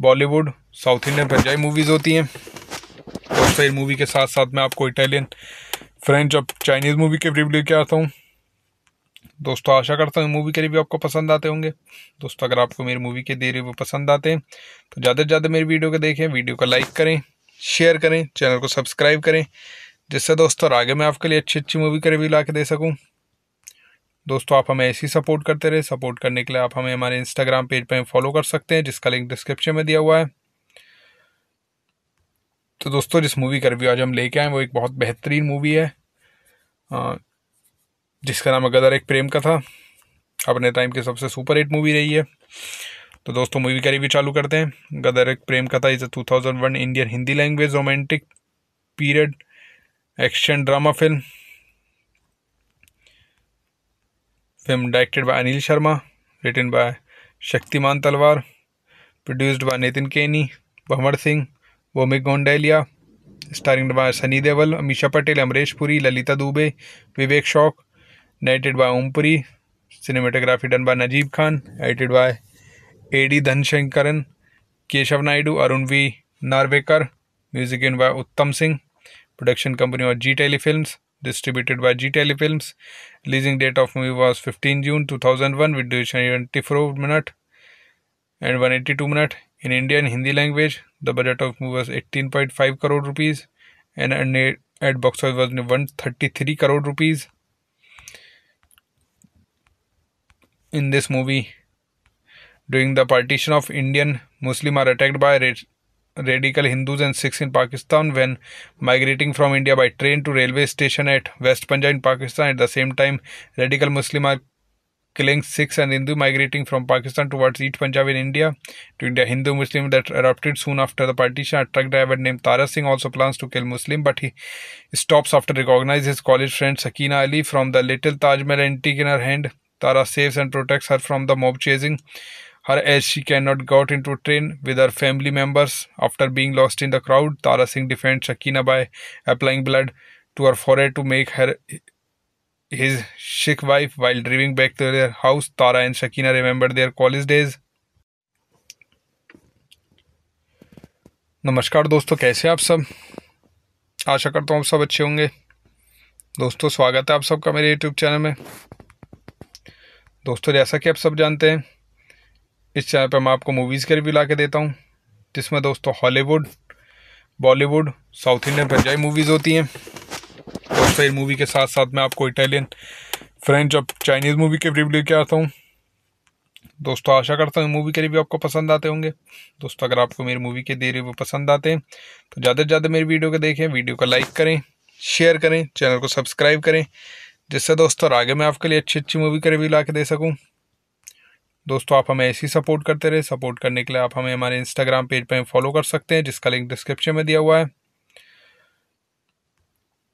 Bollywood south Indian Punjabi movies होती हैं और फिर मूवी के साथ साथ मैं आपको इटालियन फ्रेंच और चाइनीज़ मूवी के रिव्यू लेके आता हूँ दोस्तों आशा करता हूँ मूवी के रिव्यू आपको पसंद आते होंगे दोस्तों अगर आपको मेरी मूवी के दे रिव्यू पसंद आते हैं तो ज़्यादा से ज़्यादा मेरी वीडियो को देखें वीडियो को लाइक करें शेयर करें चैनल को सब्सक्राइब करें जिससे दोस्तों आगे मैं आपके लिए अच्छी अच्छी मूवी का रिव्यू ला के दे सकूँ दोस्तों आप हमें ऐसी सपोर्ट करते रहे सपोर्ट करने के लिए आप हमें हमारे इंस्टाग्राम पेज पर फॉलो कर सकते हैं जिसका लिंक डिस्क्रिप्शन में दिया हुआ है तो दोस्तों जिस मूवी का रिव्यू आज हम लेके आए वो एक बहुत बेहतरीन मूवी है जिसका नाम गदर एक प्रेम का था अपने टाइम की सबसे सुपर हिट मूवी रही है तो दोस्तों मूवी का रिव्यू चालू करते हैं गदर Ek Prem Katha is a one Indian Hindi language romantic period action drama film film directed by Anil Sharma written by Shaktimaan Talwar produced by Nitin Keni Bhanwar Singh वोमिक गोंडेलिया starring by Sunny Deol Ameesha Patel Amrish Puri Lalita Dubey Vivek Shauq narrated by Om Puri cinematography done by Najeeb Khan edited by AD धनशंकरन Keshav Naidu Arun V Narvekar music in by Uttam Singh production company और जी tele films distributed by Telly Films. Releasing date of movie was 15 June 2001 with duration 24 minute and 182 minute. In Indian Hindi language, the budget of movie was 18.5 crore rupees and at box office was 133 crore rupees. In this movie, during the partition of Indian, Muslims are attacked by radical Hindus and Sikhs in Pakistan when migrating from India by train to railway station at West Punjab in Pakistan. At the same time, radical Muslim are killing Sikhs and Hindu migrating from Pakistan towards East Punjab in India. To India, Hindu Muslim that erupted soon after the partition. A truck driver named Tara Singh also plans to kill Muslim, but he stops after recognizes his college friend Sakina Ali from the little Taj Mahal antique in her hand. Tara saves and protects her from the mob chasing. her as she cannot got into train with her family members. After being lost in the crowd, Tara Singh defends Shakina by applying blood to her forehead to make her his Sikh wife. While driving back to their house, Tara and Shakina remember their college days. नमस्कार दोस्तों कैसे आप सब आशा करता हूँ आप सब अच्छे होंगे दोस्तों स्वागत है आप सबका मेरे यूट्यूब चैनल में दोस्तों जैसा कि आप सब जानते हैं इस चैनल पर मैं आपको मूवीज़ के रिव्यू ला के देता हूँ जिसमें दोस्तों Hollywood Bollywood south Indian Punjabi movies होती हैं और फिर मूवी के साथ साथ मैं आपको इटालियन फ्रेंच और चाइनीज़ मूवी के रिव्यू लेके आता हूँ दोस्तों आशा करता हूँ मूवी के रिव्यू आपको पसंद आते होंगे दोस्तों अगर आपको मेरी मूवी के दे रिव्यू पसंद आते हैं तो ज़्यादा से ज़्यादा मेरी वीडियो को देखें वीडियो को लाइक करें शेयर करें चैनल को सब्सक्राइब करें जिससे दोस्तों आगे मैं आपके लिए अच्छी अच्छी मूवी का रिव्यू ला के दे सकूँ दोस्तों आप हमें ऐसी सपोर्ट करते रहे सपोर्ट करने के लिए आप हमें हमारे इंस्टाग्राम पेज पर फॉलो कर सकते हैं जिसका लिंक डिस्क्रिप्शन में दिया हुआ है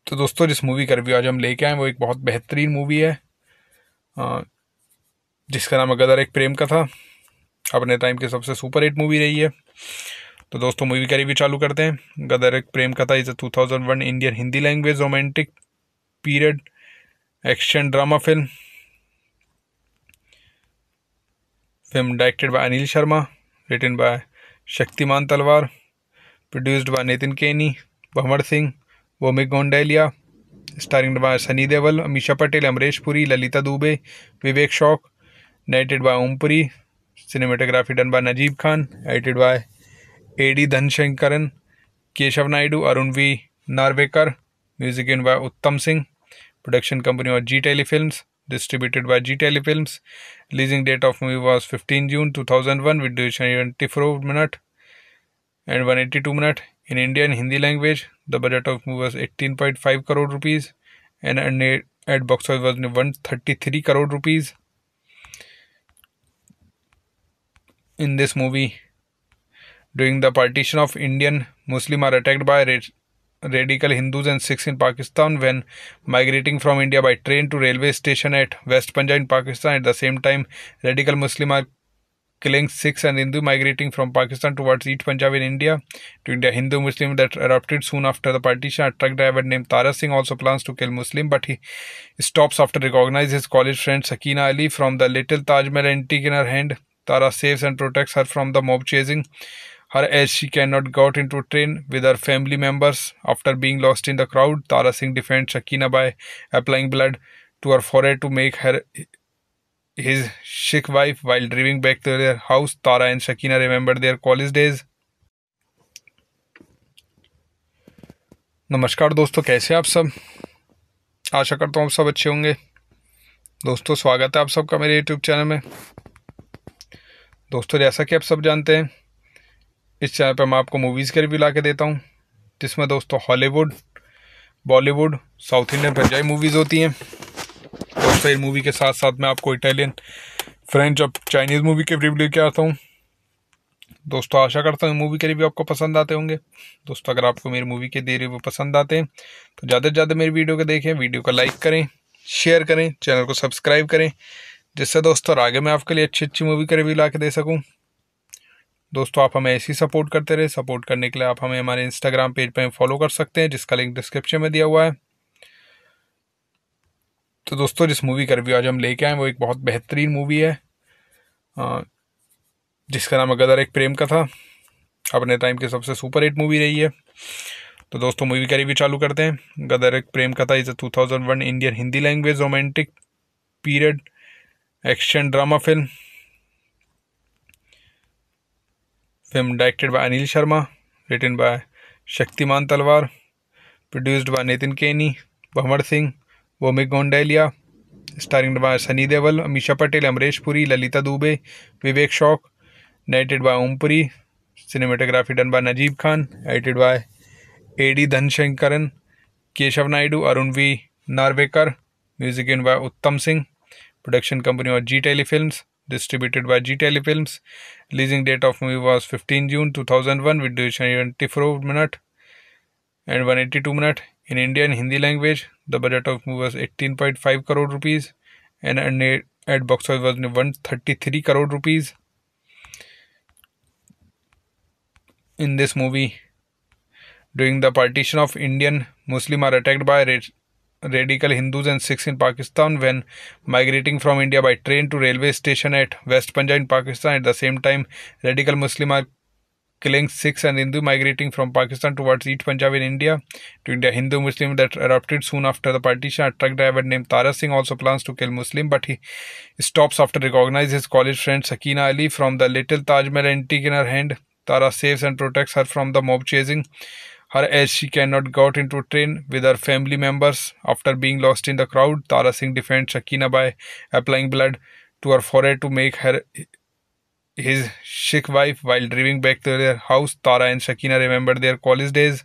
तो दोस्तों जिस मूवी का रिव्यू आज हम लेके आए वो एक बहुत बेहतरीन मूवी है जिसका नाम गदर एक प्रेम का था अपने टाइम की सबसे सुपर हिट मूवी रही है तो दोस्तों मूवी का रिव्यू चालू करते हैं गदर Ek Prem Katha is a one Indian Hindi language romantic period action drama film film directed by Anil Sharma written by Shaktimaan Talwar produced by Nitin Keni Bhanwar Singh वोमिक गोंडेलिया starring by Sunny Deol Ameesha Patel Amrish Puri Lalita Dubey Vivek Shauq narrated by Om Puri cinematography done by Najeeb Khan edited by AD धनशंकरन Keshav Naidu Arun V Narvekar music in by Uttam Singh production company और जी tele film distributed by ji tele film Leasing date of movie was 15 June 2001 with duration 24 minute and 182 minute. In Indian Hindi language, the budget of movie was 18.5 crore rupees and at box office was 133 crore rupees. In this movie, during the partition of Indian, Muslims are attacked by radical Hindus and Sikhs in Pakistan when migrating from India by train to railway station at West Punjab in Pakistan. At the same time, radical Muslim are killing Sikhs and Hindu migrating from Pakistan towards East Punjab in India. To India, Hindu Muslim that erupted soon after the partition. A truck driver named Tara Singh also plans to kill Muslim, but he stops after recognizes his college friend Sakina Ali from the little Taj Mahal antique in her hand. Tara saves and protects her from the mob chasing. her as she cannot got into train with her family members. After being lost in the crowd, Tara Singh defends Shakina by applying blood to her forehead to make her his Sikh wife. While driving back to their house, Tara and Shakina remember their college days. नमस्कार दोस्तों कैसे आप सब आशा करता हूँ आप सब अच्छे होंगे दोस्तों स्वागत है आप सबका मेरे यूट्यूब चैनल में दोस्तों जैसा कि आप सब जानते हैं इस चैनल पर मैं आपको मूवीज़ के रिव्यू ला के देता हूँ जिसमें दोस्तों Hollywood Bollywood south Indian Punjabi movies होती हैं और फिर मूवी के साथ साथ मैं आपको इटालियन फ्रेंच और चाइनीज़ मूवी के रिव्यू लेके आता हूँ दोस्तों आशा करता हूँ मूवी के रिव्यू आपको पसंद आते होंगे दोस्तों अगर आपको मेरी मूवी के दे रिव्यू पसंद आते हैं तो ज़्यादा से ज़्यादा मेरी वीडियो को देखें वीडियो को लाइक करें शेयर करें चैनल को सब्सक्राइब करें जिससे दोस्तों आगे मैं आपके लिए अच्छी अच्छी मूवी का रिव्यू ला के दे सकूँ दोस्तों आप हमें ऐसी सपोर्ट करते रहे सपोर्ट करने के लिए आप हमें हमारे इंस्टाग्राम पेज पर फॉलो कर सकते हैं जिसका लिंक डिस्क्रिप्शन में दिया हुआ है तो दोस्तों जिस मूवी का रिव्यू आज हम लेके आए वो एक बहुत बेहतरीन मूवी है जिसका नाम गदर एक प्रेम का था अपने टाइम की सबसे सुपर हिट मूवी रही है तो दोस्तों मूवी का रिव्यू चालू करते हैं गदर Ek Prem Katha is a one Indian Hindi language romantic period action drama film film directed by Anil Sharma written by Shaktimaan Talwar produced by Nitin Keni Bhanwar Singh वोमिक गोंडेलिया starring by Sunny Deol Ameesha Patel Amrish Puri Lalita Dubey Vivek Shauq narrated by Om Puri cinematography done by Najeeb Khan edited by AD धनशंकरन Keshav Naidu Arun V Narvekar music in by Uttam Singh production company और जी tele films distributed by G Films. Releasing date of movie was 15 June 2001 with duration 24 minute and 182 minute. In Indian Hindi language, the budget of movie was 18.5 crore rupees and at box office was 133 crore rupees. In this movie, during the partition of Indian, Muslims are attacked by radical Hindus and Sikhs in Pakistan when migrating from India by train to railway station at West Punjab in Pakistan. At the same time, radical Muslim are killing Sikhs and Hindu migrating from Pakistan towards East Punjab in India. To India, Hindu Muslim that erupted soon after the partition. A truck driver named Tara Singh also plans to kill Muslim, but he stops after recognizes his college friend Sakina Ali from the little Taj Mahal antique in her hand. Tara saves and protects her from the mob chasing. her as she cannot got into train with her family members. After being lost in the crowd, Tara Singh defends Shakina by applying blood to her forehead to make her his Sikh wife. While driving back to their house, Tara and Shakina remember their college days.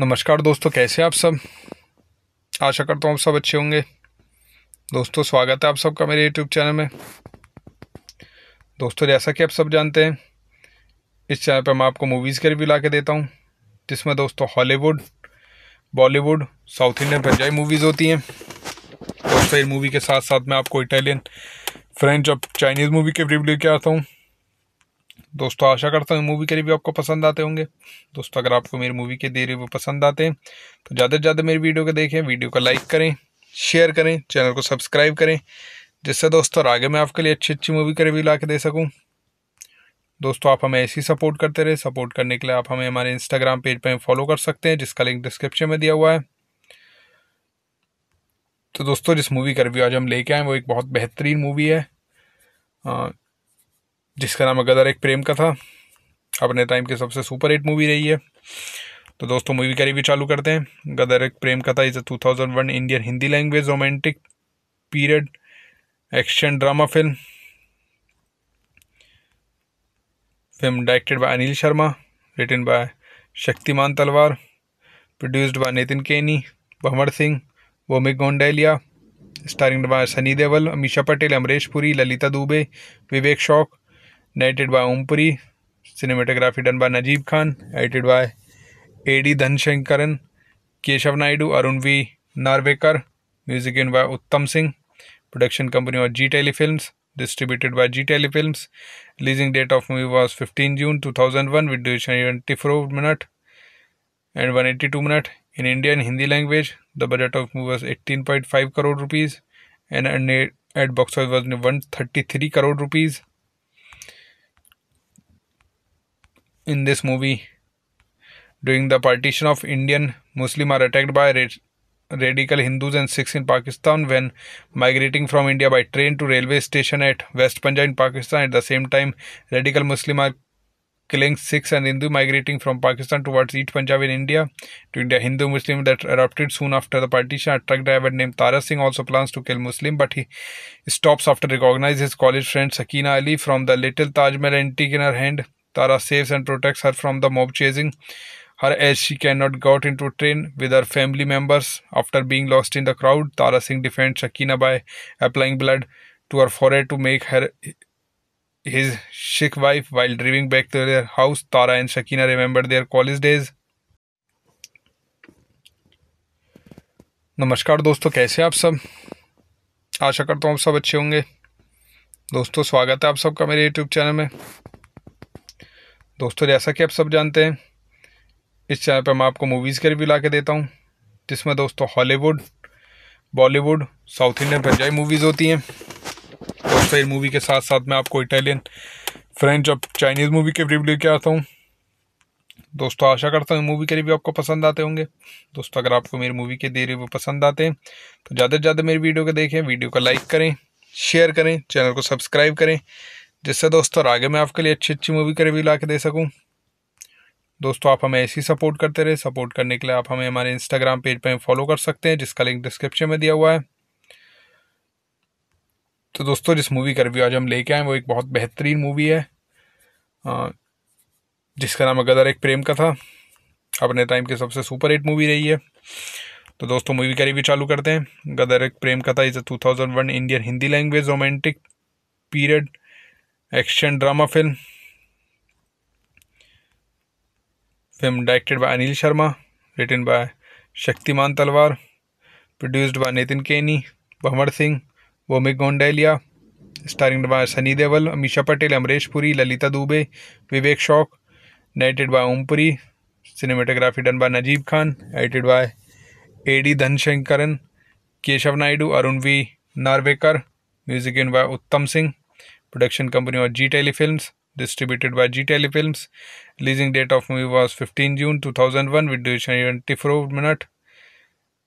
नमस्कार दोस्तों कैसे आप सब आशा करता हूँ आप सब अच्छे होंगे दोस्तों स्वागत है आप सबका मेरे यूट्यूब चैनल में दोस्तों जैसा कि आप सब जानते हैं इस चैनल पर मैं आपको मूवीज़ के रिव्यू ला के देता हूँ जिसमें दोस्तों Hollywood Bollywood south Indian Punjabi movies होती हैं और फिर मूवी के साथ साथ मैं आपको इटालियन फ्रेंच और चाइनीज़ मूवी के रिव्यू लेके आता हूँ दोस्तों आशा करता हूँ मूवी के रिव्यू आपको पसंद आते होंगे दोस्तों अगर आपको मेरी मूवी के दे रिव्यू पसंद आते हैं तो ज़्यादा से ज़्यादा मेरी वीडियो को देखें वीडियो को लाइक करें शेयर करें चैनल को सब्सक्राइब करें जिससे दोस्तों आगे मैं आपके लिए अच्छी अच्छी मूवी का रिव्यू ला के दे सकूँ दोस्तों आप हमें ऐसी सपोर्ट करते रहे सपोर्ट करने के लिए आप हमें हमारे इंस्टाग्राम पेज पर फॉलो कर सकते हैं जिसका लिंक डिस्क्रिप्शन में दिया हुआ है तो दोस्तों जिस मूवी का रिव्यू आज हम लेके आए वो एक बहुत बेहतरीन मूवी है जिसका नाम गदर एक प्रेम का था अपने टाइम की सबसे सुपर हिट मूवी रही है तो दोस्तों मूवी का रिव्यू चालू करते हैं गदर Ek Prem Katha is a one Indian Hindi language romantic period action drama film film directed by Anil Sharma written by Shaktimaan Talwar produced by Nitin Keni Bhanwar Singh वोमिक गोंडेलिया starring by Sunny Deol Ameesha Patel Amrish Puri Lalita Dubey Vivek Shauq narrated by Om Puri cinematography done by Najeeb Khan edited by AD धनशंकरन Keshav Naidu Arun V Narvekar music in by Uttam Singh production company और जी tele films distributed by Telly Films. Releasing date of movie was 15 June 2001 with duration 24 minute and 182 minute. In Indian Hindi language, the budget of movie was 18.5 crore rupees and at box office was 133 crore rupees. In this movie, during the partition of Indian, Muslims are attacked by radical Hindus and Sikhs in Pakistan when migrating from India by train to railway station at West Punjab in Pakistan. At the same time, radical Muslim are killing Sikhs and Hindu migrating from Pakistan towards East Punjab in India. To India, Hindu Muslim that erupted soon after the partition. A truck driver named Tara Singh also plans to kill Muslim, but he stops after recognizes his college friend Sakina Ali from the little Taj Mahal antique in her hand. Tara saves and protects her from the mob chasing. her as she cannot got into train with her family members. After being lost in the crowd, Tara Singh defends Shakina by applying blood to her forehead to make her his Sikh wife. While driving back to their house, Tara and Shakina remember their college days. नमस्कार दोस्तों कैसे आप सब आशा करता हूँ आप सब अच्छे होंगे दोस्तों स्वागत है आप सबका मेरे यूट्यूब चैनल में दोस्तों जैसा कि आप सब जानते हैं इस चैनल पर मैं आपको मूवीज़ के रिव्यू ला के देता हूँ जिसमें दोस्तों Hollywood Bollywood south Indian Punjabi movies होती हैं और फिर मूवी के साथ साथ मैं आपको इटालियन फ्रेंच और चाइनीज़ मूवी के रिव्यू लेके आता हूँ दोस्तों आशा करता हूँ मूवी के रिव्यू आपको पसंद आते होंगे दोस्तों अगर आपको मेरी मूवी के दे रिव्यू पसंद आते हैं तो ज़्यादा से ज़्यादा मेरी वीडियो को देखें वीडियो को लाइक करें शेयर करें चैनल को सब्सक्राइब करें जिससे दोस्तों आगे मैं आपके लिए अच्छी अच्छी मूवी का रिव्यू ला के दे सकूँ दोस्तों आप हमें ऐसी सपोर्ट करते रहे सपोर्ट करने के लिए आप हमें हमारे इंस्टाग्राम पेज पर फॉलो कर सकते हैं जिसका लिंक डिस्क्रिप्शन में दिया हुआ है तो दोस्तों जिस मूवी का रिव्यू आज हम लेके आए वो एक बहुत बेहतरीन मूवी है जिसका नाम गदर एक प्रेम का था अपने टाइम की सबसे सुपर हिट मूवी रही है तो दोस्तों मूवी का रिव्यू चालू करते हैं गदर Ek Prem Katha is a one Indian Hindi language romantic period action drama film film directed by Anil Sharma written by Shaktimaan Talwar produced by Nitin Keni Bhanwar Singh वोमिक गोंडेलिया starring by Sunny Deol Ameesha Patel Amrish Puri Lalita Dubey Vivek Shauq narrated by Om Puri cinematography done by Najeeb Khan edited by AD धनशंकरन Keshav Naidu Arun V Narvekar music in by Uttam Singh production company और जी tele films distributed by Telly Films. Releasing date of movie was 15 June 2001 with duration 24 minute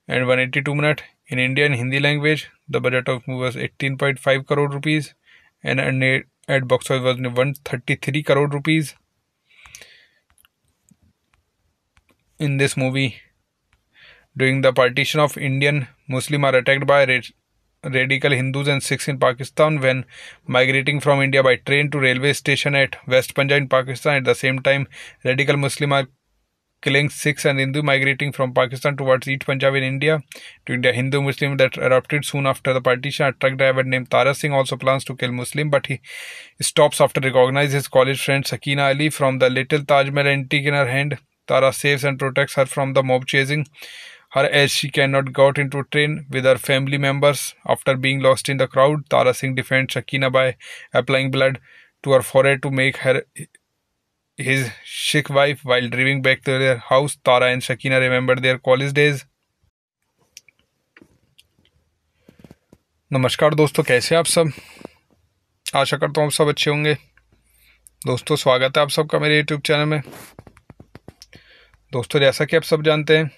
and 182 minute. In Indian Hindi language, the budget of movie was 18.5 crore rupees and at box office was 133 crore rupees. In this movie, during the partition of Indian, Muslims are attacked by radical Hindus and Sikhs in Pakistan when migrating from India by train to railway station at West Punjab in Pakistan. At the same time, radical Muslim are killing Sikhs and Hindu migrating from Pakistan towards East Punjab in India. To India, Hindu Muslim that erupted soon after the partition. A truck driver named Tara Singh also plans to kill Muslim, but he stops after recognizes his college friend Sakina Ali from the little Taj Mahal antique in her hand. Tara saves and protects her from the mob chasing. her as she cannot got into train with her family members. After being lost in the crowd, Tara Singh defends Shakina by applying blood to her forehead to make her his Sikh wife. While driving back to their house, Tara and Shakina remember their college days. नमस्कार दोस्तों कैसे आप सब आशा करता हूँ आप सब अच्छे होंगे दोस्तों स्वागत है आप सबका मेरे यूट्यूब चैनल में दोस्तों जैसा कि आप सब जानते हैं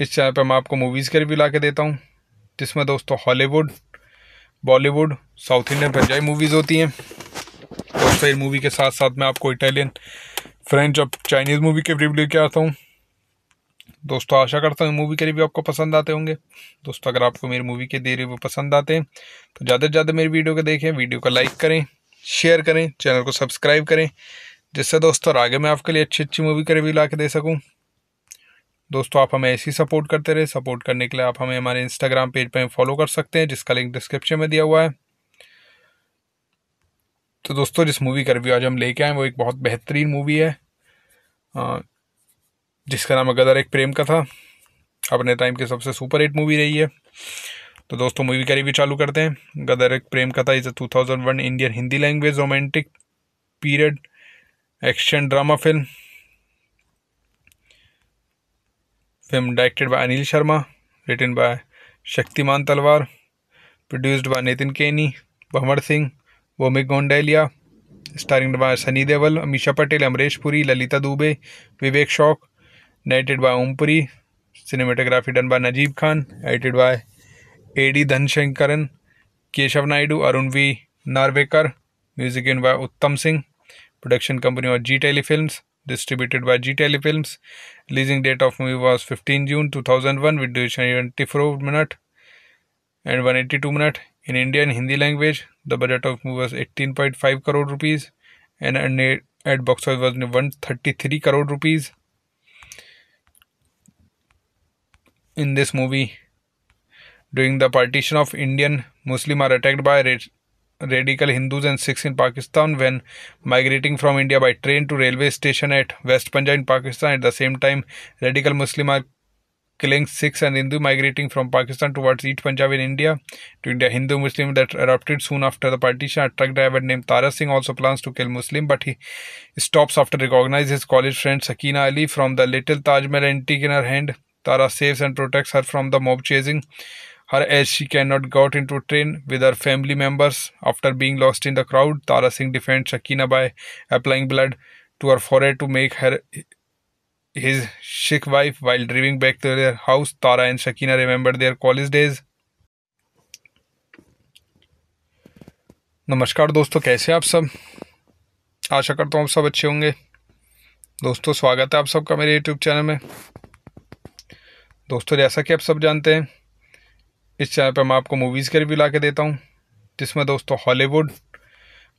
इस चैनल पर मैं आपको मूवीज़ के रिव्यू ला के देता हूँ जिसमें दोस्तों Hollywood Bollywood south Indian Punjabi movies होती हैं और फिर मूवी के साथ साथ मैं आपको इटालियन फ्रेंच और चाइनीज़ मूवी के रिव्यू लेके आता हूँ दोस्तों आशा करता हूँ मूवी के रिव्यू आपको पसंद आते होंगे दोस्तों अगर आपको मेरी मूवी के दे रिव्यू पसंद आते हैं तो ज़्यादा से ज़्यादा मेरी वीडियो को देखें वीडियो को लाइक करें शेयर करें चैनल को सब्सक्राइब करें जिससे दोस्तों आगे मैं आपके लिए अच्छी अच्छी मूवी का रिव्यू ला के दे सकूँ दोस्तों आप हमें ऐसी सपोर्ट करते रहे सपोर्ट करने के लिए आप हमें हमारे इंस्टाग्राम पेज पर फॉलो कर सकते हैं जिसका लिंक डिस्क्रिप्शन में दिया हुआ है तो दोस्तों जिस मूवी का रिव्यू आज हम लेके आए वो एक बहुत बेहतरीन मूवी है जिसका नाम गदर एक प्रेम का था अपने टाइम की सबसे सुपर हिट मूवी रही है तो दोस्तों मूवी का रिव्यू चालू करते हैं गदर Ek Prem Katha is a one Indian Hindi language romantic period action drama film film directed by Anil Sharma written by Shaktimaan Talwar produced by Nitin Keni Bhanwar Singh वोमिक गोंडेलिया starring by Sunny Deol Ameesha Patel Amrish Puri Lalita Dubey Vivek Shauq narrated by Om Puri cinematography done by Najeeb Khan edited by AD धनशंकरन Keshav Naidu Arun V Narvekar music in by Uttam Singh production company और जी tele film distributed by ji tele film Leasing date of movie was 15 June 2001 with duration 24 minute and 182 minute. In Indian Hindi language, the budget of movie was 18.5 crore rupees and at box office was 133 crore rupees. In this movie, during the partition of Indian, Muslims are attacked by radical Hindus and Sikhs in Pakistan when migrating from India by train to railway station at West Punjab in Pakistan. At the same time, radical Muslim are killing Sikhs and Hindu migrating from Pakistan towards East Punjab in India. To India, Hindu Muslim that erupted soon after the partition. A truck driver named Tara Singh also plans to kill Muslim, but he stops after recognizes his college friend Sakina Ali from the little Taj Mahal antique in her hand. Tara saves and protects her from the mob chasing. her as she cannot got into train with her family members. After being lost in the crowd, Tara Singh defends Shakina by applying blood to her forehead to make her his Sikh wife. While driving back to their house, Tara and Shakina remember their college days. नमस्कार दोस्तों कैसे आप सब आशा करता हूँ आप सब अच्छे होंगे दोस्तों स्वागत है आप सबका मेरे यूट्यूब चैनल में दोस्तों जैसा कि आप सब जानते हैं इस चैनल पर मैं आपको मूवीज़ के रिव्यू ला के देता हूँ जिसमें दोस्तों Hollywood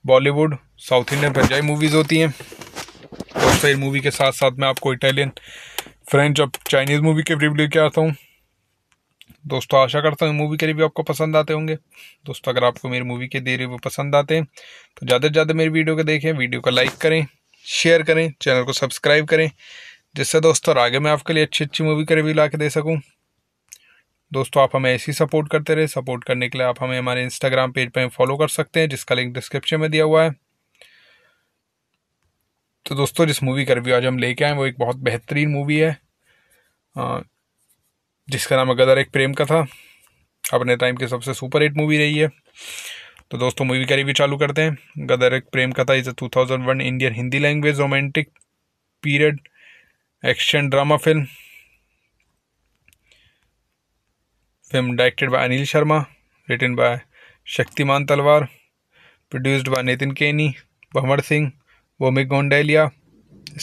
Bollywood south Indian Punjabi movies होती हैं और फिर मूवी के साथ साथ मैं आपको इटालियन फ्रेंच और चाइनीज़ मूवी के रिव्यू लेके आता हूँ दोस्तों आशा करता हूँ मूवी के रिव्यू आपको पसंद आते होंगे दोस्तों अगर आपको मेरी मूवी के दे रिव्यू पसंद आते हैं तो ज़्यादा से ज़्यादा मेरी वीडियो को देखें वीडियो को लाइक करें शेयर करें चैनल को सब्सक्राइब करें जिससे दोस्तों आगे मैं आपके लिए अच्छी अच्छी मूवी का रिव्यू ला के दे सकूँ दोस्तों आप हमें ऐसी सपोर्ट करते रहे सपोर्ट करने के लिए आप हमें हमारे इंस्टाग्राम पेज पर फॉलो कर सकते हैं जिसका लिंक डिस्क्रिप्शन में दिया हुआ है तो दोस्तों जिस मूवी का रिव्यू आज हम लेके आए वो एक बहुत बेहतरीन मूवी है जिसका नाम गदर एक प्रेम का था अपने टाइम की सबसे सुपर हिट मूवी रही है तो दोस्तों मूवी का रिव्यू चालू करते हैं गदर Ek Prem Katha is a one Indian Hindi language romantic period action drama film film directed by Anil Sharma written by Shaktimaan Talwar produced by Nitin Keni Bhanwar Singh वोमिक गोंडेलिया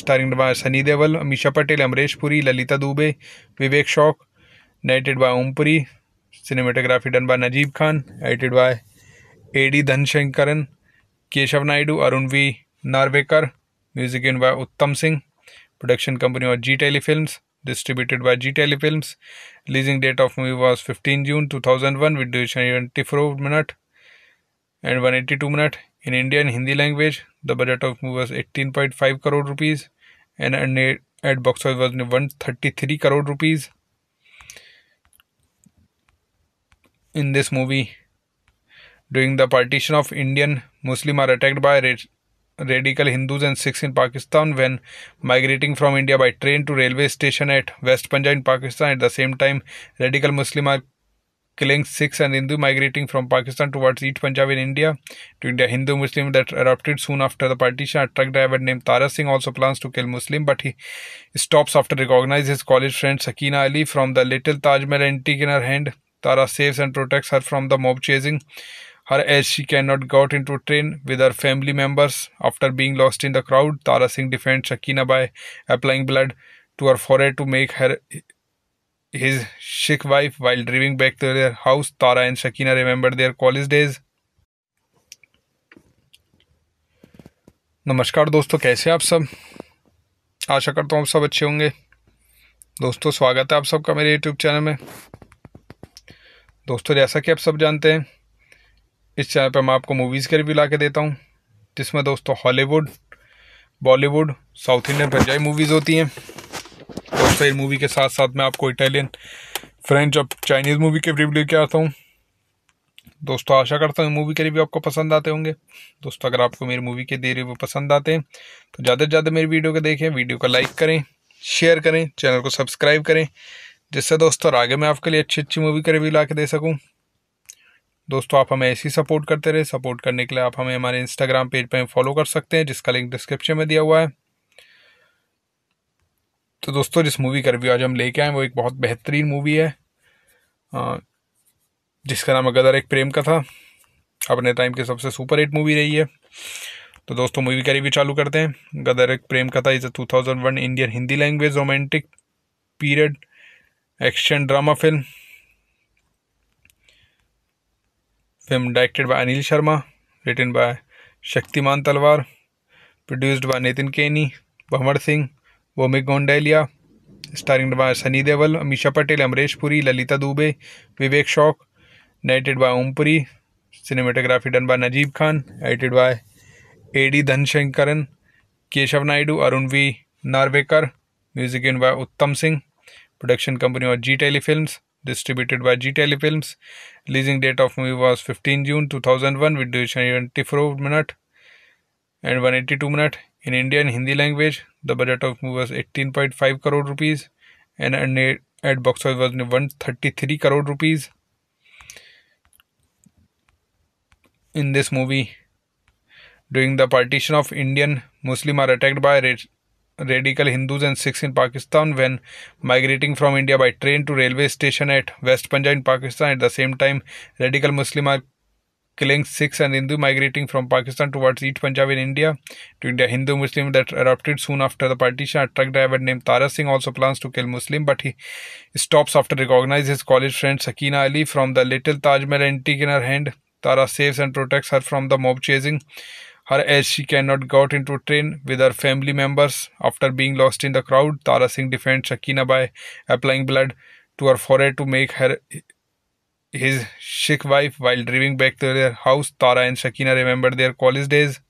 starring by Sunny Deol Ameesha Patel Amrish Puri Lalita Dubey Vivek Shauq narrated by Om Puri cinematography done by Najeeb Khan edited by AD धनशंकरन Keshav Naidu Arun V Narvekar music in by Uttam Singh production company और जी tele films distributed by Telly Films. Releasing date of movie was 15 June 2001 with duration 24 minute and 182 minute. In Indian Hindi language, the budget of movie was 18.5 crore rupees and at box office was 133 crore rupees. In this movie, during the partition of Indian, Muslims are attacked by radical Hindus and Sikhs in Pakistan when migrating from India by train to railway station at West Punjab in Pakistan. At the same time, radical Muslim are killing Sikhs and Hindu migrating from Pakistan towards East Punjab in India. To India, Hindu Muslim that erupted soon after the partition. A truck driver named Tara Singh also plans to kill Muslim, but he stops after recognizes his college friend Sakina Ali from the little Taj Mahal antique in her hand. Tara saves and protects her from the mob chasing. her as she cannot got into train with her family members. After being lost in the crowd, Tara Singh defends Shakina by applying blood to her forehead to make her his Sikh wife. While driving back to their house, Tara and Shakina remember their college days. नमस्कार दोस्तों कैसे आप सब आशा करता हूँ आप सब अच्छे होंगे दोस्तों स्वागत है आप सबका मेरे यूट्यूब चैनल में दोस्तों जैसा कि आप सब जानते हैं इस चैनल पर मैं आपको मूवीज़ के रिव्यू ला के देता हूँ जिसमें दोस्तों Hollywood Bollywood south Indian Punjabi movies होती हैं और फिर मूवी के साथ साथ मैं आपको इटालियन फ्रेंच और चाइनीज़ मूवी के रिव्यू लेके आता हूँ दोस्तों आशा करता हूँ मूवी के रिव्यू आपको पसंद आते होंगे दोस्तों अगर आपको मेरी मूवी के दे रिव्यू पसंद आते हैं तो ज़्यादा से ज़्यादा मेरी वीडियो को देखें वीडियो को लाइक करें शेयर करें चैनल को सब्सक्राइब करें जिससे दोस्तों आगे मैं आपके लिए अच्छी अच्छी मूवी का रिव्यू ला के दे सकूँ दोस्तों आप हमें ऐसी सपोर्ट करते रहे सपोर्ट करने के लिए आप हमें हमारे इंस्टाग्राम पेज पर फॉलो कर सकते हैं जिसका लिंक डिस्क्रिप्शन में दिया हुआ है तो दोस्तों जिस मूवी का रिव्यू आज हम लेके आए वो एक बहुत बेहतरीन मूवी है जिसका नाम गदर एक प्रेम का था अपने टाइम की सबसे सुपर हिट मूवी रही है तो दोस्तों मूवी का रिव्यू चालू करते हैं गदर Ek Prem Katha is a one Indian Hindi language romantic period action drama film film directed by Anil Sharma written by Shaktimaan Talwar produced by Nitin Keni Bhanwar Singh वोमिक गोंडेलिया starring by Sunny Deol Ameesha Patel Amrish Puri Lalita Dubey Vivek Shauq narrated by Om Puri cinematography done by Najeeb Khan edited by AD धनशंकरन Keshav Naidu Arun V Narvekar music in by Uttam Singh production company और जी tele films distributed by Telly Films. Releasing date of movie was 15 June 2001 with duration 24 minute and 182 minute. In Indian Hindi language, the budget of movie was 18.5 crore rupees and at box office was 133 crore rupees. In this movie, during the partition of Indian, Muslims are attacked by radical Hindus and Sikhs in Pakistan when migrating from India by train to railway station at West Punjab in Pakistan. At the same time, radical Muslim are killing Sikhs and Hindu migrating from Pakistan towards East Punjab in India. To India, Hindu Muslim that erupted soon after the partition. A truck driver named Tara Singh also plans to kill Muslim, but he stops after recognizes his college friend Sakina Ali from the little Taj Mahal antique in her hand. Tara saves and protects her from the mob chasing her as she cannot got into a train with her family members. After being lost in the crowd, Tara Singh defends Shakina by applying blood to her forehead to make her his Sikh wife. While driving back to their house, Tara and Shakina remember their college days.